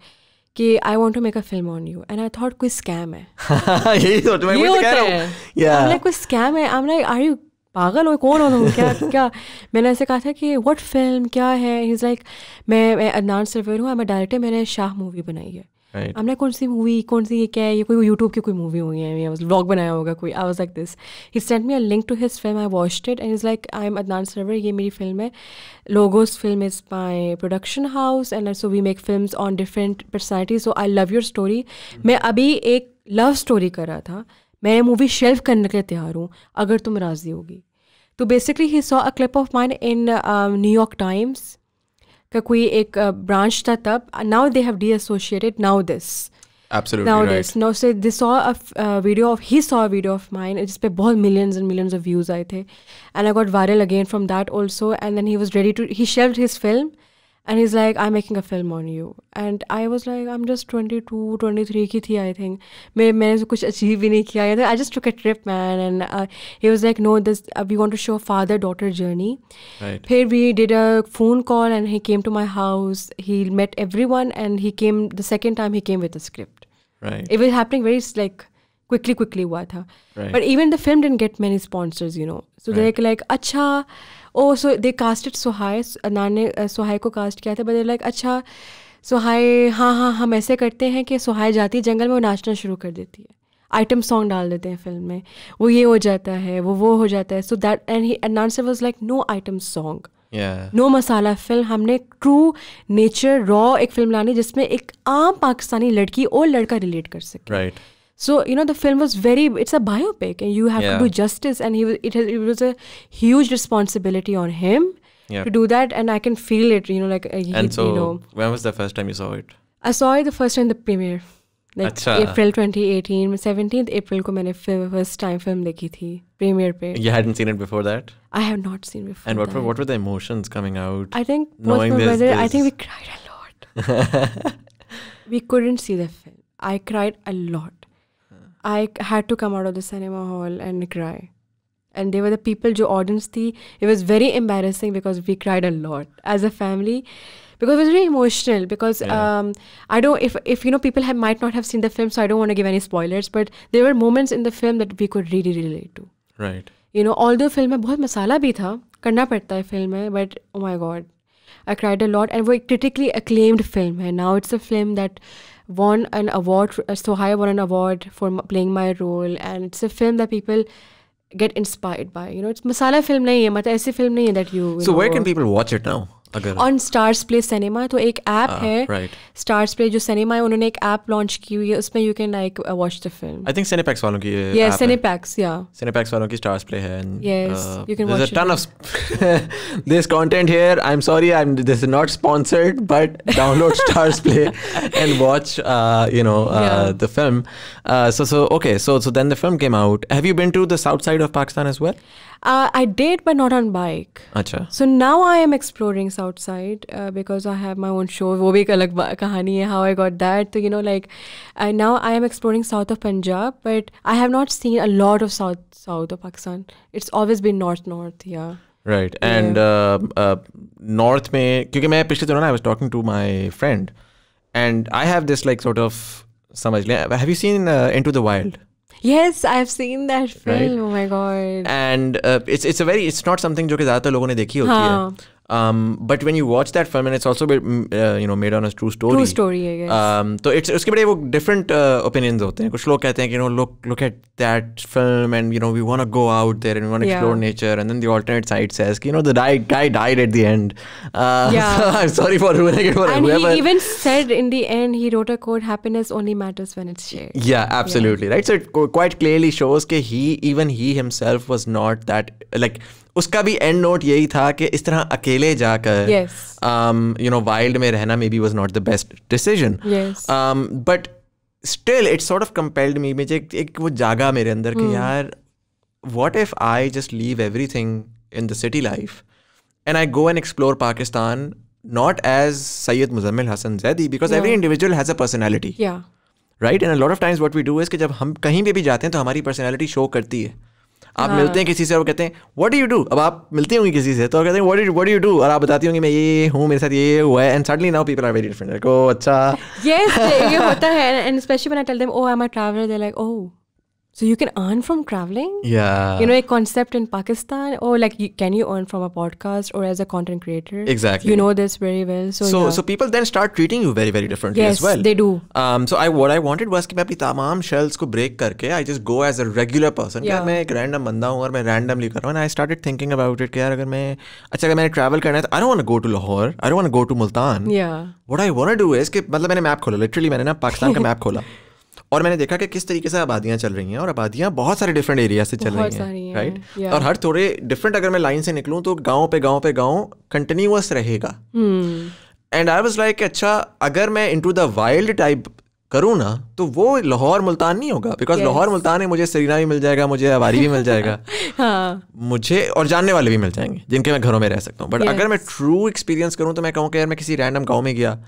कि I want to make a film on you." And I thought, "Koi scam hai." Yeah, तो मैं ये like, कोई scam है I am like, are you पागल हो कौन हो तुम क्या क्या मैंने ऐसे कहा था कि व्हाट फिल्म क्या है इज़ लाइक like, मैं मैं अदनान सरवर हूँ डायरेक्टर मैंने शाह मूवी बनाई है हमने कौन सी मूवी कौन सी ये क्या है ये कोई यूट्यूब की कोई मूवी हुई है ब्लॉग बनाया होगा कोई I was like this he sent me a link to his film I watch it and is like I am Adnan Sarwar ये मेरी फिल्म है Logos film is my production house and so we make film on different personality so I love your story मैं अभी एक love story कर रहा था मैं मूवी शेल्फ करने के लिए तैयार हूँ अगर तुम राज़ी होगी तो basically he saw a clip of mind in New York Times का कोई एक tha था तब they have हैव डी now this Absolutely now right. no so they saw a uh, video of he saw a video of mine it's पे बहुत millions and millions of views आए थे and I got viral again from that also and then he was ready to he shelved his film and he's like i'm making a film on you and i was like i'm just 22 23 ki thi i think main maine i just took a trip man and uh, he was like no this uh, we want to show father daughter journey right phir we did a phone call and he came to my house he met everyone and he came the second time he came with a script right it was happening very like quickly quickly hua tha right. but even the film didn't get many sponsors you know so right. they're like, like acha oh so they casted Suhai अनार ने सुहाय को cast किया था but like अच्छा सुहाय हाँ हाँ हम ऐसे करते हैं कि सुहाय जाती है जंगल में वो नाचना शुरू कर देती है आइटम सॉन्ग डाल देते हैं फिल्म में वो ये हो जाता है वो वो हो जाता है so that and he announcer was like no item song no masala film हमने ट्रू नेचर रॉ एक फिल्म लानी जिसमें एक आम पाकिस्तानी लड़की और लड़का रिलेट कर सके right right. So you know the film was very—it's a biopic, and you have to do justice. And he it was a huge responsibility on him to do that. And I can feel it, you know, like uh, he, and so, When was the first time you saw it? I saw it the first time the premiere, like April 2018, 17th April. Ko maine film first time film dekhi thi premiere pe. You hadn't seen it before that. I have not seen before. And what were the emotions coming out? I think knowing this, brother, this. I think we cried a lot. we couldn't see the film. I cried a lot. I had to come out of the cinema hall and cry. And they were the people who audience the. It was very embarrassing because we cried a lot as a family because it was very emotional because yeah. um, I don't if if you know people have might not have seen the film so I don't want to give any spoilers but there were moments in the film that we could really relate to right you know although film में बहुत मसाला भी था करना पड़ता है film में but oh my god I cried a lot and a critically acclaimed film है now it's a film that won an award. Uh, Sohaya won an award for playing my role, and it's a film that people get inspired by. You know, it's masala film nahi hai, matlab aisi film that you. you so know, where can people watch it now? अगर on Starzplay cinema तो एक app है stars play जो cinema है उन्होंने एक app launch की हुई है उसमें you can like watch the film I think Cinepax वालों की या सिनेपैक्स या सिनेपैक्स वालों की स्टार्स प्ले है yes you can watch ton of this content here I am sorry I am this is not sponsored but download Starzplay and watch you know the film so so okay so so then the film came out have you been to the south side of pakistan as well uh, i did but not on bike Achha. so now i am exploring south outside uh, because I have my own show. वो भी एक अलग कहानी है how I got that. तो you know like uh, now I am exploring south of Punjab, but I have not seen a lot of south south of Pakistan. It's always been north north. Yeah. Right and north में क्योंकि मैं पिछले दिनों ना I was talking to my friend and I have this like sort of समझ लें have you seen uh, Into the Wild? Yes, I've seen that film. Right? Oh my god. And uh, it's it's a very it's not something जो कि ज़्यादातर लोगों ने देखी होती हाँ. है. Um, but when you watch that film, and it's also mm, uh, you know made on a true story. True story, I guess. Um, so it's उसके बड़े वो different uh, opinions होते हैं. कुछ लोग कहते हैं कि you know look look at that film and you know we want to go out there and we want to yeah. explore nature. And then the alternate side says कि you know the guy, guy died at the end. Uh, yeah. So I'm sorry for ruining it for and whoever. And he even said in the end he wrote a quote: "Happiness only matters when it's shared." Yeah, absolutely yeah. right. So it quite clearly shows that he even he himself was not that like उसका भी and note यही था कि इस तरह अकेले जाकर you know wild में रहना maybe was not the best decision but still it's sort of compelled me मुझे एक, एक वो जागा मेरे अंदर कि hmm. यार what if I just leave everything in the city life and I go and explore Pakistan not as Syed Muzammil Hassan Zaidi because every individual has a personality right and lot of times what we do is कि जब हम कहीं पर भी जाते हैं तो हमारी पर्सनैलिटी शो करती है आप हाँ. मिलते हैं किसी से और कहते हैं व्हाट यू डू अब आप मिलती होंगी किसी से तो कहते हैं व्हाट डू यू डू और आप बताती होंगी मैं ये हूँ मेरे साथ ये हुआ है and suddenly now people are very different like oh अच्छा यस ये होता है and specially when I tell them oh I am a traveller they like oh So you can earn from traveling? Yeah. You know, a concept in Pakistan, or like, you, can you earn from a podcast or as a content creator? Exactly. You know this very well. So, so, yeah. so people then start treating you very, very differently yes, as well. they do. Um, so I, what I wanted was I मैं अपनी shells को break करके I just go as a regular person. Yeah. I'm a random man. हूँ और मैं randomly And I started thinking about it कि यार अगर मैं अच्छा अगर travel करना है I don't want to go to Lahore. I don't want to go to Multan. Yeah. What I want to do is I मतलब मैंने map खोला. Literally I ना a map खोला. और मैंने देखा कि किस तरीके से आबादियाँ चल रही हैं और आबादियाँ बहुत सारे डिफरेंट एरिया से चल रही हैं राइट और हर थोड़े डिफरेंट अगर मैं लाइन से निकलूँ तो गाँव पे गाँव पे गाँव कंटिन्यूस रहेगा एंड आई वॉज लाइक अच्छा अगर मैं into the wild type करूँ ना तो वो लाहौर मुल्तान नहीं होगा बिकॉज yes. लाहौर मुल्तान में मुझे सरीना भी मिल जाएगा मुझे आवारी भी मिल जाएगा हाँ. मुझे और जानने वाले भी मिल जाएंगे जिनके मैं घरों में रह सकता हूँ बट yes. अगर मैं ट्रू एक्सपीरियंस करूँ तो मैं कहूँ कि यार मैं किसी रैंडम गाँव में गया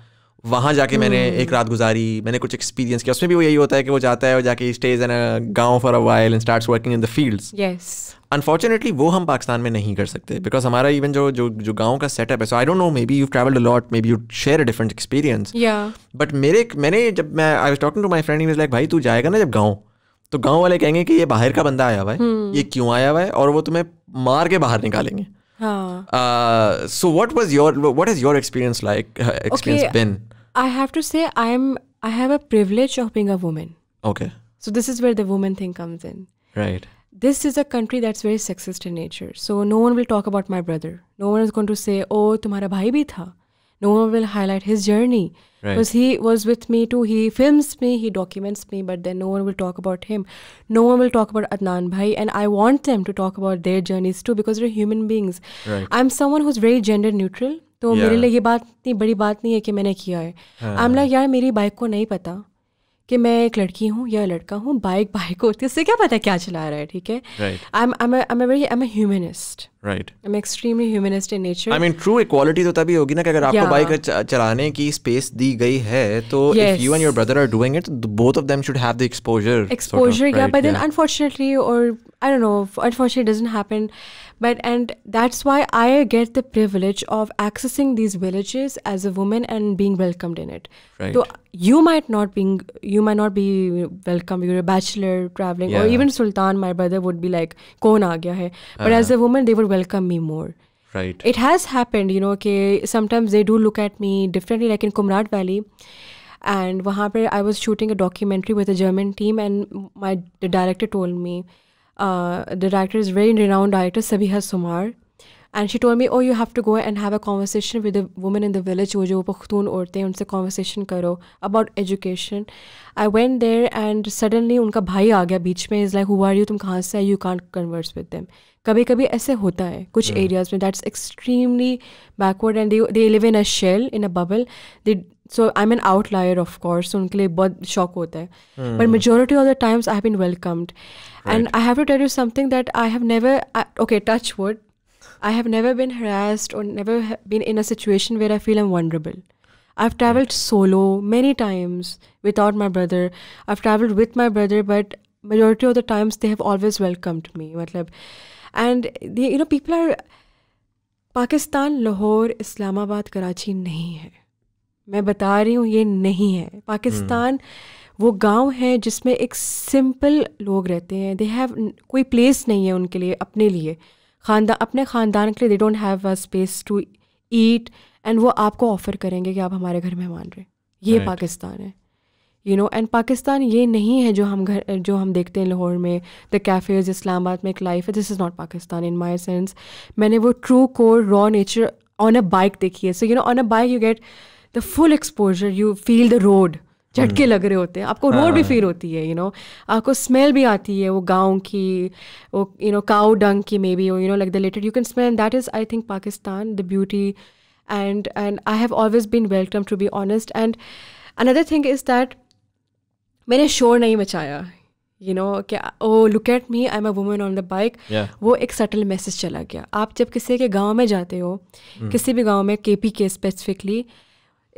वहाँ जाके मैंने हम्म। एक रात गुजारी मैंने कुछ एक्सपीरियंस किया उसमें भी वो यही होता है कि वो जाता है और जाके स्टेज इन गाँव for a while and starts working in the fields unfortunately वो हम पाकिस्तान में नहीं कर सकते बिकॉज हमारा इवन जो जो जो गाँव का सेटअप है so I don't know may be you travelled a lot may be you share a different experience but मेरे मैंने जब मैं I was talking to my friend like भाई तू जाएगा ना जब गाँव तो गाँव वाले कहेंगे कि ये बाहर का बंदा आया हुआ है hmm. ये क्यों आया हुआ है और वो तुम्हें मार के बाहर निकालेंगे so what was your what is your experience like experience been I have to say I'm I have a privilege of being a woman. Okay. So this is where the woman thing comes in. Right. This is a country that's very sexist in nature. So no one will talk about my brother. No one is going to say, "Oh, तुम्हारा भाई भी था." No one will highlight his journey because right. he was with me too. He films me, he documents me, but then no one will talk about him. No one will talk about Adnan Bhai, and I want them to talk about their journeys too because they're human beings. Right. I'm someone who's very gender neutral. तो yeah. मेरे लिए ये बात इतनी बड़ी बात नहीं है कि मैंने किया है आमला हाँ। लाइक यार मेरी बाइक को नहीं पता कि मैं एक लड़की हूँ या लड़का हूँ बाइक बाइक होती है उससे क्या पता क्या चला रहा है ठीक है I am I am very I am a humanist Right. I am extremely humanist in nature I mean true equality तो तभी होगी ना yeah. बाइक चलाने की स्पेस दी गई है तो if you and your brother are doing it both of them should have the exposure exposure yeah but then unfortunately और I don't but and that's why i get the privilege of accessing these villages as a woman and being welcomed in it right. so you might not being you might not be welcome you're a bachelor traveling or even sultan my brother would be like kon aa gaya hai but uh-huh. as a woman they welcome me more right it has happened you know okay sometimes they do look at me differently like in kumrat valley and wahan i was shooting a documentary with a german team and my the director told me uh, the director is very renowned director sabiha sumar and she told me oh you have to go and have a conversation with the women in the village वो जो पख्तून औरतें उनसे conversation करो about education I went there and suddenly उनका भाई आ गया बीच में is like who are you तुम कहाँ से I you can't converse with them कभी कभी ऐसे होता है कुछ एरियाज़ hmm. में that's extremely backward and they live in a shell in a bubble they so I am an liar of course उनके लिए बहुत शौक होता है but majority of the times I have been welcomed and I have to tell you something that I have never okay touch wood I have never been harassed or never been in a situation where I feel I'm vulnerable. I've traveled solo many times without my brother. I've traveled with my brother, but majority of the times they have always welcomed me. And you know, people are Pakistan, Lahore, Islamabad, Karachi नहीं है मैं बता रही हूँ ये नहीं है Pakistan hmm. वो गांव है जिसमें एक सिंपल लोग रहते हैं दे हैव कोई प्लेस नहीं है उनके लिए अपने लिए खानदान अपने ख़ानदान के लिए they don't have a space to eat and वो आपको ऑफ़र करेंगे कि आप हमारे घर मेहमान रहे ये right. पाकिस्तान है यू नो एंड पाकिस्तान ये नहीं है जो हम घर जो हम देखते हैं लाहौर में द कैफ़ेज़ इस्लामाबाद में एक लाइफ है this is not Pakistan in my sense मैंने वो true core raw nature on a bike देखी है so you know on a bike you get the full exposure you feel the road झटके hmm. लग रहे होते हैं आपको रोड भी फील हाँ। होती है यू नो आपको स्मेल भी आती है वो गाँव की वो यू नो काउ डंग की may B you know like the related you can smell that is I think Pakistan the beauty and and I have always been welcome to be honest and another thing is that मैंने शोर नहीं मचाया you know क्या oh look at me I am a woman on the bike वो एक subtle message चला गया आप जब किसी के गांव में जाते हो mm. किसी भी गांव में के पी के स्पेसिफिकली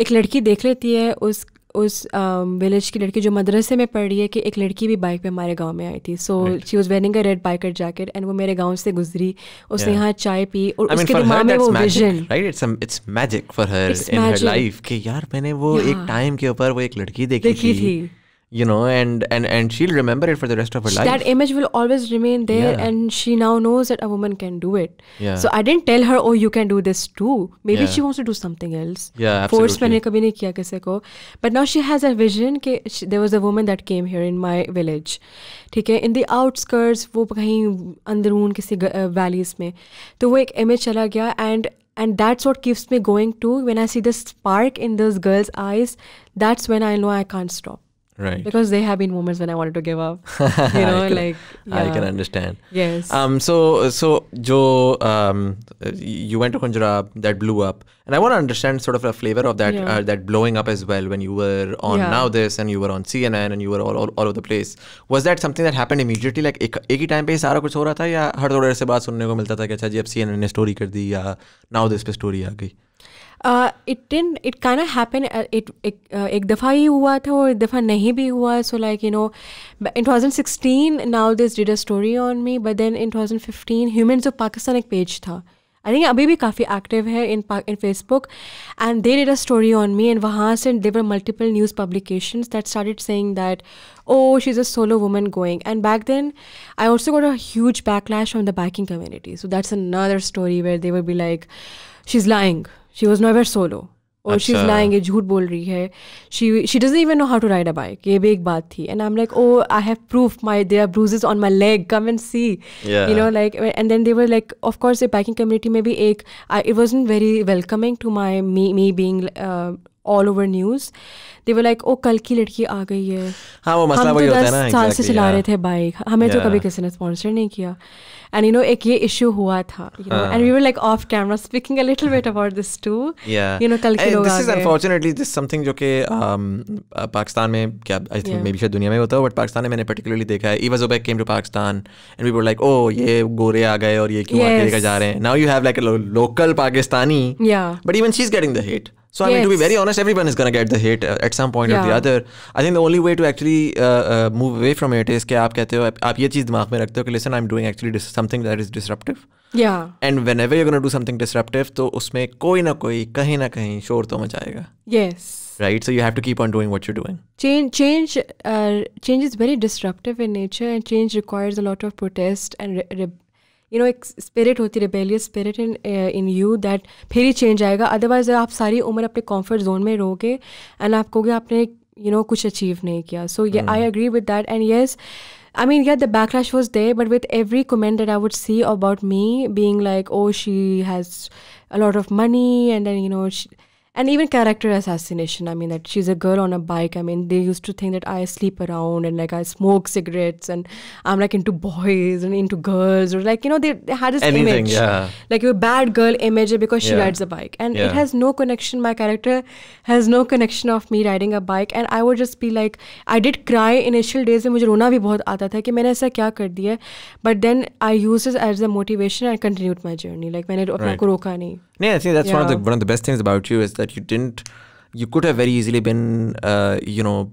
एक लड़की देख लेती है उस उस विलेज um, की लड़की जो मदरसे में पढ़ रही है कि एक लड़की भी बाइक पे हमारे गांव में आई थी so she was wearing a red biker jacket and वो मेरे गांव से गुजरी उसने यहाँ चाय पी और उसके दिमाग में वो vision right it's it's magic for her in her life कि यार मैंने वो एक टाइम के ऊपर वो एक लड़की देखी थी you know and and and she'll remember it for the rest of her life that image will always remain there yeah. and she now knows that a woman can do it yeah. so i didn't tell her oh you can do this too maybe yeah. she wants to do something else yeah absolutely. force but now she has a vision ke she, there was a woman that came here in my village theek in the outskirts wo kahin andaroon kisi uh, valleys mein to wo ek image chala gaya and and that's what keeps me going too when i see the spark in this girl's eyes that's when i know i can't stop right because there have been moments when i wanted to give up you know like yeah. i can understand yes um so so joe um you went to Punjab that blew up and i want to understand sort of a flavor of that yeah. uh, that blowing up as well when you were on yeah. now this and you were on cnn and you were all, all, all over the place was that something that happened immediately like ek, ek time pe sara kuch ho raha tha ya har थोड़ी se baat sunne ko milta tha ki कि अच्छा cnn ne story कर दी now this pe story आ गई it डिन it can happen it एक दफ़ा ही हुआ था और एक दफ़ा नहीं भी हुआ so like you know in two thousand sixteen now this did a story on me but then in two thousand fifteen humans of Pakistan एक पेज था आई थिंक अभी भी काफ़ी एक्टिव है in in Facebook and they did a story on me and वहाँ से they were multiple news publication that started saying that oh she is a solo woman going and back then I also got a huge backlash from the biking community so that's another story they they were be like she is lying she was nowhere solo और she is lying ये झूठ बोल रही है she she doesn't even know how to ride a bike ये भी एक बात थी and I am like oh I have proof my there bruises on my leg come and see you know like and then they were like of course ये biking community में भी एक it was very welcoming to my me me being all over news they were like oh कल की लड़की आ गई है हाँ वो मसला तो वही होता है ना साल से चला रहे थे बाइक हमें तो कभी किसी ने स्पॉन्सर नहीं किया एंड यू नो एक ये इशू हुआ था you know and we were like off camera speaking a little bit about this to you know कल के लोग this is unfortunately this something जो कि um, uh, पाकिस्तान में क्या आई थिंक मे बी शायद दुनिया में होता है बट पाकिस्तान में मैंने पर्टिकुलरली देखा है इवा जोबैक came to Pakistan and we were like oh ये गोरे आ गए और ये क्यों आके लेकर जा रहे हैं now you have like a local Pakistani but even she is getting the hit So yes. I mean, to be very honest, everyone is gonna get the hit uh, at some point yeah. or the other. I think the only way to actually uh, uh, move away from it is कि you say? You, listen I'm doing actually something that is disruptive. Yeah. And whenever you're gonna do something disruptive, to usme कोई ना कोई kahin ना कहीं शोर तो Yes. Right. So you have to keep on doing what you're doing. Change, change, uh, change is very disruptive in nature, and change requires a lot of protest and re- re- you know एक spirit होती rebellious spirit in in you that फिर ही change आएगा otherwise आप सारी उम्र अपने comfort zone में रहोगे एंड आप कहोगे आपने यू नो कुछ अचीव नहीं किया सो ये I agree with that and yes I mean, yeah, the backlash was there, but with every comment that I would see about me being like, oh, she has a lot of money, and then, you know, and even character assassination i mean that she's a girl on a bike i mean they used to think that i sleep around and like i smoke cigarettes and i'm like into boys and into girls or like you know they, they had this Anything, image yeah. like a bad girl image because she yeah. rides a bike and yeah. it has no connection my character has no connection of me riding a bike and i would just be like i did cry initial days में मुझे रोना भी बहुत आता था कि मैंने ऐसा क्या कर दिया बट देन आई मैंने अपने को रोका नहीं Yeah, I think that's yeah. one of the one of the best things about you is that that you didn't you could have very easily been uh, you know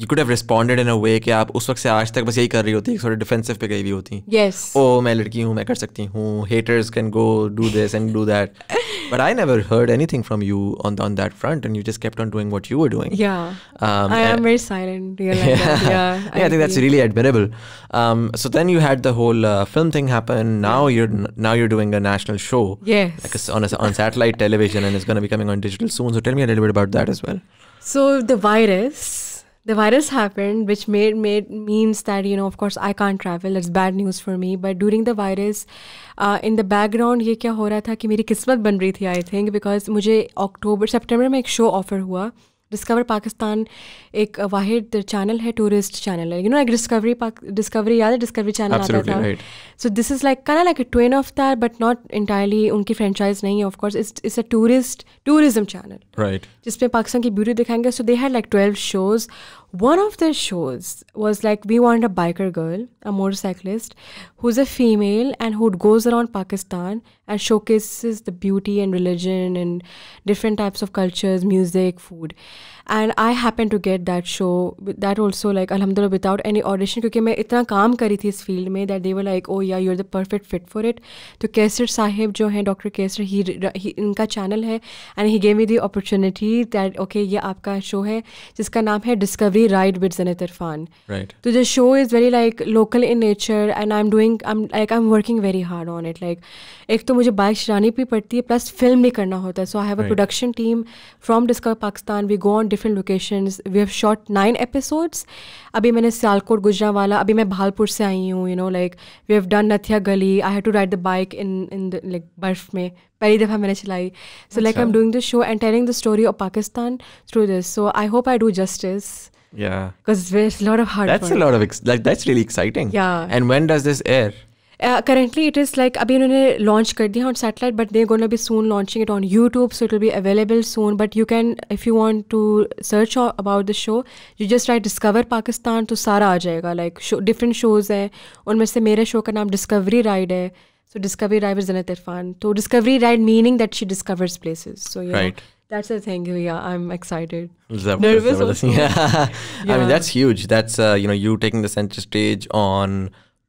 you could have responded in a way कि आप उस वक्त से आज तक बस यही कर रही होती थोड़ी डिफेंसिव पे गई हुई होती है yes. ओ oh, मैं लड़की हूँ मैं कर सकती हूँ haters can go do this and do that but I never heard anything from you on on that front, and you just kept on doing what you were doing. Yeah, um, I am very silent. Yeah, like yeah, yeah, I, I think that's really admirable. Um, so then you had the whole uh, film thing happen. Now yeah. you're now you're doing a national show. Yes, like a, on a, on satellite television, and it's going to be coming on digital soon. So tell me a little bit about that as well. So the virus the virus happened, which made made means that you know, of course, I can't travel. It's bad news for me. But during the virus, uh, in the background, ये क्या हो रहा था कि मेरी किस्मत बन रही थी आई थिंक बिकॉज मुझे अक्टूबर सितंबर में एक शो हुआ डिस्कवर पाकिस्तान एक वाहिद चैनल है टूरिस्ट चैनल है you know like discovery discovery याद है डिस्कवरी चैनल आता था सो दिस इज़ लाइक कना like a twin of that but not entirely उनकी फ्रेंचाइज नहीं है of course it's it's a tourist tourism channel right जिसमें पाकिस्तान की ब्यूटी दिखाएंगे so they had like twelve shows one of their shows was like we want a biker girl a motorcyclist who's a female and who goes around pakistan and showcases the beauty and religion and different types of cultures music food and I happen to get that show that also like अलहमदिल्ला without any audition क्योंकि मैं इतना काम करी थी इस field में that they were like oh yeah you are the perfect fit for it तो कैसर साहिब जो हैं डॉक्टर कैसर ही इनका चैनल है and he gave me the opportunity that okay ये आपका शो है जिसका नाम है discovery ride with Jannat Irfan तो the show is very like local in nature and I am doing like I am working very hard on it like एक तो मुझे बाइक चलानी भी पड़ती है प्लस फिल्म भी करना होता है so I have a production team from discover Pakistan we go on different locations. We have shot nine episodes. अभी मैंने सियालकोट गुजरावाला अभी मैं भालपुर से आई हूँ you know like we have done Nathia Gali. I had to ride the bike in in the like बर्फ में पहली दफ़ा मैंने चलाई so like I'm doing this show and telling the story of Pakistan through this. So I hope I do justice. Yeah. Because there's a lot of hard That's work. a lot of, ex- like, that's really exciting. Yeah. And when does this air? Currently it is like अभी इन्होंने launch कर दिया on satellite but they gonna be soon launching it on YouTube so it will be available soon but you can if you want to search about the show you just write discover Pakistan तो सारा आ जाएगा like show different shows हैं उनमें से मेरे show का नाम discovery ride है so discovery ride is Jannat Irfan तो discovery ride meaning that she discovers places so right that's the thing yeah i'm excited nervous yeah. yeah. i mean that's huge that's uh, you know you taking the center stage on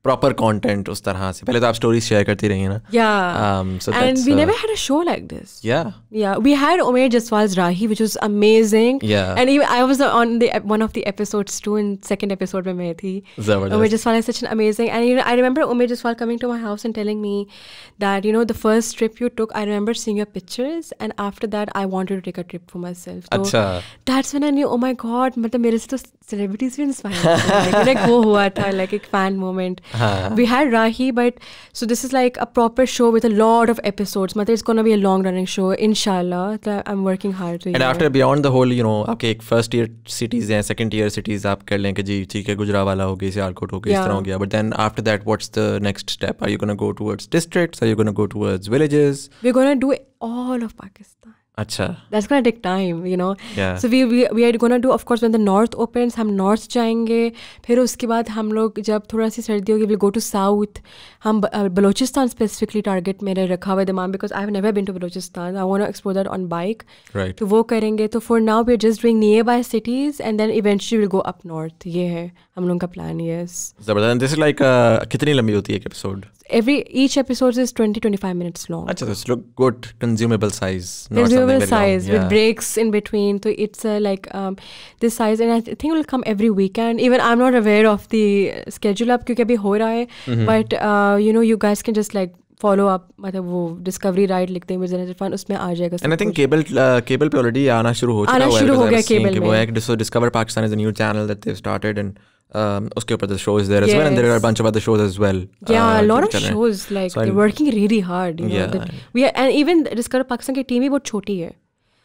proper content us tarah se pehle to aap stories share karti rahi na yeah um, so and we uh, never had a show like this yeah yeah we had Omer Jaswal's Rahi which was amazing yeah and even I was on the one of the episodes too in second episode mein main thi Zabardast. Omer Jaswal is such an amazing and you know I remember Omer Jaswal coming to my house and telling me that you know the first trip you took I remember seeing your pictures and after that I wanted to take a trip for myself so Achha. that's when I knew oh my god मतलब मेरे से तो celebrities भी inspire हुआ था like a fan moment. Uh-huh. We had Rahi, but so this is like a proper show with a lot of episodes. But it's going to be a long running show, inshallah. That I'm working hard to. And after beyond the whole, you know, okay, first year cities and second year cities, you yeah. But then after that, what's the next step? Are you going to go towards districts? Are you going to go towards villages? We're going to do all of Pakistan. That's gonna take time, you know. Yeah. So we we we are gonna do, of course, when the north opens, हम north जाएंगे. फिर उसके बाद हम लोग जब थोड़ा सी सर्दी होगी, we'll go to south. हम बलोचिस्तान specifically target मेरे रखा हुआ दिमाग because I've never been to Balochistan. I want to explore that on bike. Right. To वो करेंगे. तो for now we're just doing nearby cities and then eventually we'll go up north. ये है हम लोगों का plan. Yes. जबरदस्त. This is like uh, कितनी लंबी होती है एक episode? Every each episode is 20 25 minutes long. अच्छा तो it's look good consumable size. Not interval size yeah. with breaks in between. So it's uh, like um, this size, and I th think it will come every weekend. Even I'm not aware of the schedule up because it's ho raha mm-hmm. But uh, you know, you guys can just like follow up मतलब वो discovery ride लिखते हैं generated fund उसमें आ जाएगा and I think cable cable पे already आना शुरू हो चुका है आना शुरू हो गया केबल में discover Pakistan is a new channel that they started and um, uske upar the show is there yes. as well, and there are a bunch of other shows as well. Yeah, uh, a lot of channel. shows like so they're I'm, working really hard. You yeah, know, that we are, and even discover Pakistan ki team hi bahut choti hai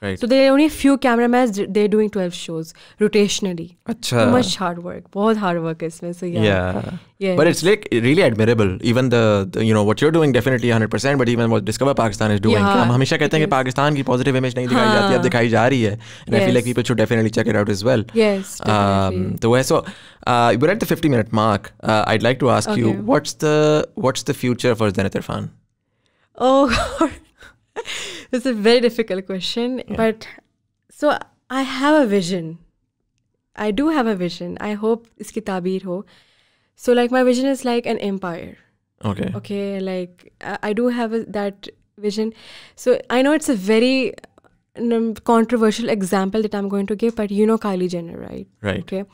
Right. So there are only a few cameramen. They're doing 12 shows rotationally. Achha. Too much hard work. Bahut hard work is So yeah. Yeah. yeah. But it's like really admirable. Even the, the, you know what you're doing definitely 100%. But even what Discover Pakistan is doing. yeah. We always say that Pakistan's positive image is not दिखाई जाती अब दिखाई जा रही है and I feel like people should definitely check it out as well yes So है uh, we're at the 50 minute mark. Uh, I'd like to ask okay. you what's the what's the future for Zenith Irfan? Oh god. It's a very difficult question, yeah. but so I have a vision. I do have a vision. I hope is kitabir ho. So like my vision is like an empire. Okay. Okay, like I, I do have a, that vision. So I know it's a very um, controversial example that I'm going to give, but you know Kylie Jenner, right? Right. Okay.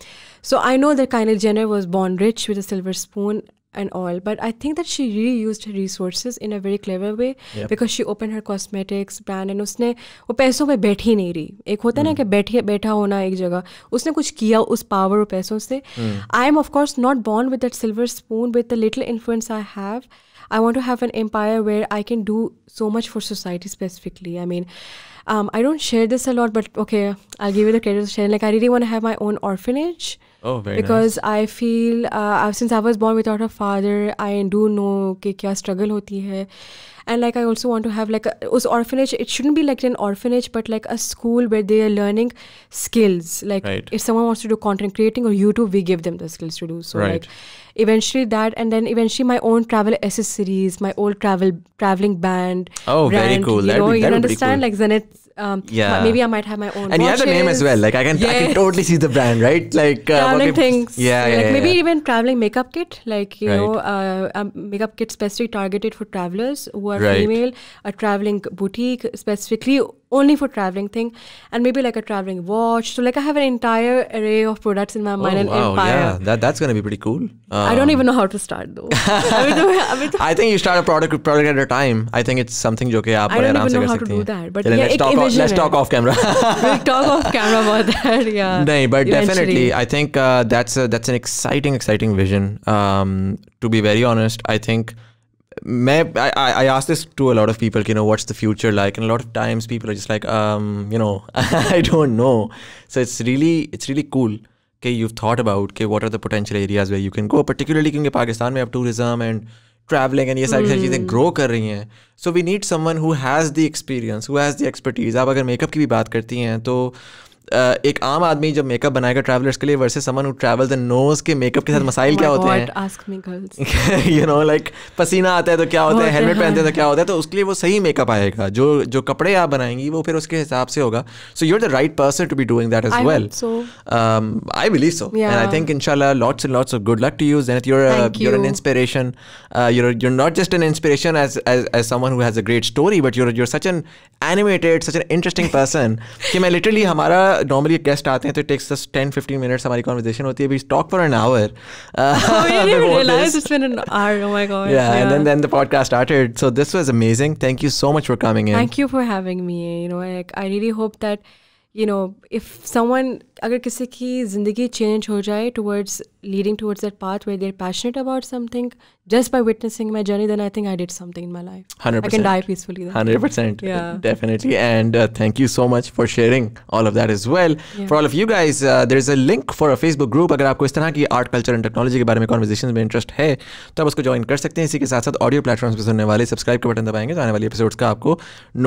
So I know that Kylie Jenner was born rich with a silver spoon and all but i think that she reused her resources in a very clever way yep. because she opened her cosmetics brand and उसने वो पैसों पे बैठी नहीं रही एक होता है mm. ना hmm. कि बैठे बैठा होना एक जगह उसने कुछ किया उस पावर और पैसों से hmm. am of course not born with that silver spoon. With the little influence I have, I want to have an empire where I can do so much for society specifically. I mean, um, I don't share this a lot, but okay, I'll give you the credit to share. Like, I really want to have my own orphanage Oh, very because nice. I feel uh, since I was born without a father, I do know कि क्या struggle होती है. And like I also want to have like a, उस orphanage, it shouldn't be like an orphanage, but like a school where they are learning skills. Like right. if someone wants to do content creating or YouTube, we give them the skills to do. So right. like eventually that, and then eventually my own travel accessories, my old travel traveling band. Oh, brand, very cool. You that know, be, you understand cool. like Zenith um, yeah. maybe I might have my own. And watches. you have the name as well. Like I can, yes. I can totally see the brand, right? Like uh, traveling things. Yeah, yeah, like yeah Maybe even traveling makeup kit, like you right. know, uh, a um, makeup kit specifically targeted for travelers who are right. female. A traveling boutique specifically only for traveling thing and maybe like a traveling watch so like i have an entire array of products in my mind oh, and wow, empire yeah that, that's going to be pretty cool um, i don't um, even know how to start though i think you start a product product at a time i think it's something jo i don't even know how to do that but yeah, yeah, let's, talk off, let's talk off camera we'll talk off camera about that yeah No, but Eventually. definitely i think uh, that's a, that's an exciting exciting vision um, to be very honest i think I, I ask this to a lot of people, you know, what's the future like? And a lot of times people are just like, um, you know, I don't know. So it's really, it's really cool. Okay, you've thought about okay, what are the potential areas where you can go, particularly in Pakistan, we have tourism and traveling, and yes, सारी सारी चीज़ें grow hmm. कर So we need someone who has the experience, who has the expertise. The expertise आप अगर makeup की भी बात करती हैं एक आम आदमी जब मेकअप बनाएगा ट्रैवलर्स के लिए versus someone travels and knows के मेकअप के साथ oh मसाइल क्या होते हैं यू नो लाइक पसीना आता है तो क्या होता है हेलमेट पहनते हैं तो क्या होता है तो उसके लिए वो सही मेकअप आएगा जो जो कपड़े आप बनाएंगी वो फिर उसके हिसाब से होगा so you are the right person to be doing that as well I believe so and I think इनशाला lots and lots of good luck to you and you're are an inspiration you're you're not just an inspiration as as as someone who has a great story but you're you're such an animated such an interesting person कि मैं literally हमारा normally a guest आते हैं it takes us 10-15 minutes हमारी conversation होती है we talk for an hour uh, oh, we realize it's been an hour oh my god yeah, and then the podcast started so this was amazing thank you so much for coming in thank you for having me you know I really hope that you know if someone अगर किसी की ज़िंदगी change हो जाए towards leading towards that path where they're passionate about something just by witnessing my journey then I think I did something in my life hundred can die peacefully 100% definitely and uh, thank you so much for sharing all of that as well yeah. for all of you guys uh, there's a अगर आपको इस तरह की art culture and technology के बारे में conversation में interest है तो आप उसको ज्वाइन कर सकते हैं इसी के साथ साथ ऑडियो प्लेटफॉर्म्स पर सुनने वाले सब्सक्राइब के बटन दबाएंगे तो आने वाले एपिसोड्स का आपको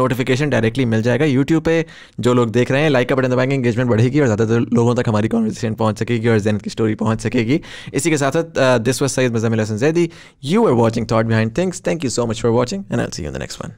नोटिफिकेशन डायरेक्टली मिल जाएगा यूट्यूब पर जो लोग देख रहे हैं लाइक का बटन दबाएंगे एंगेजमेंट बढ़ेगी और ज्यादा लोगों तक हमारी कॉन्वर्सेशन पहुँच सकेगी और जैन की स्टोरी पहुँच सकेगी इसी के साथ साथ this was Syed Muzammil Hassan Zaidi you are watching thought behind things thank you so much for watching and I see you the next one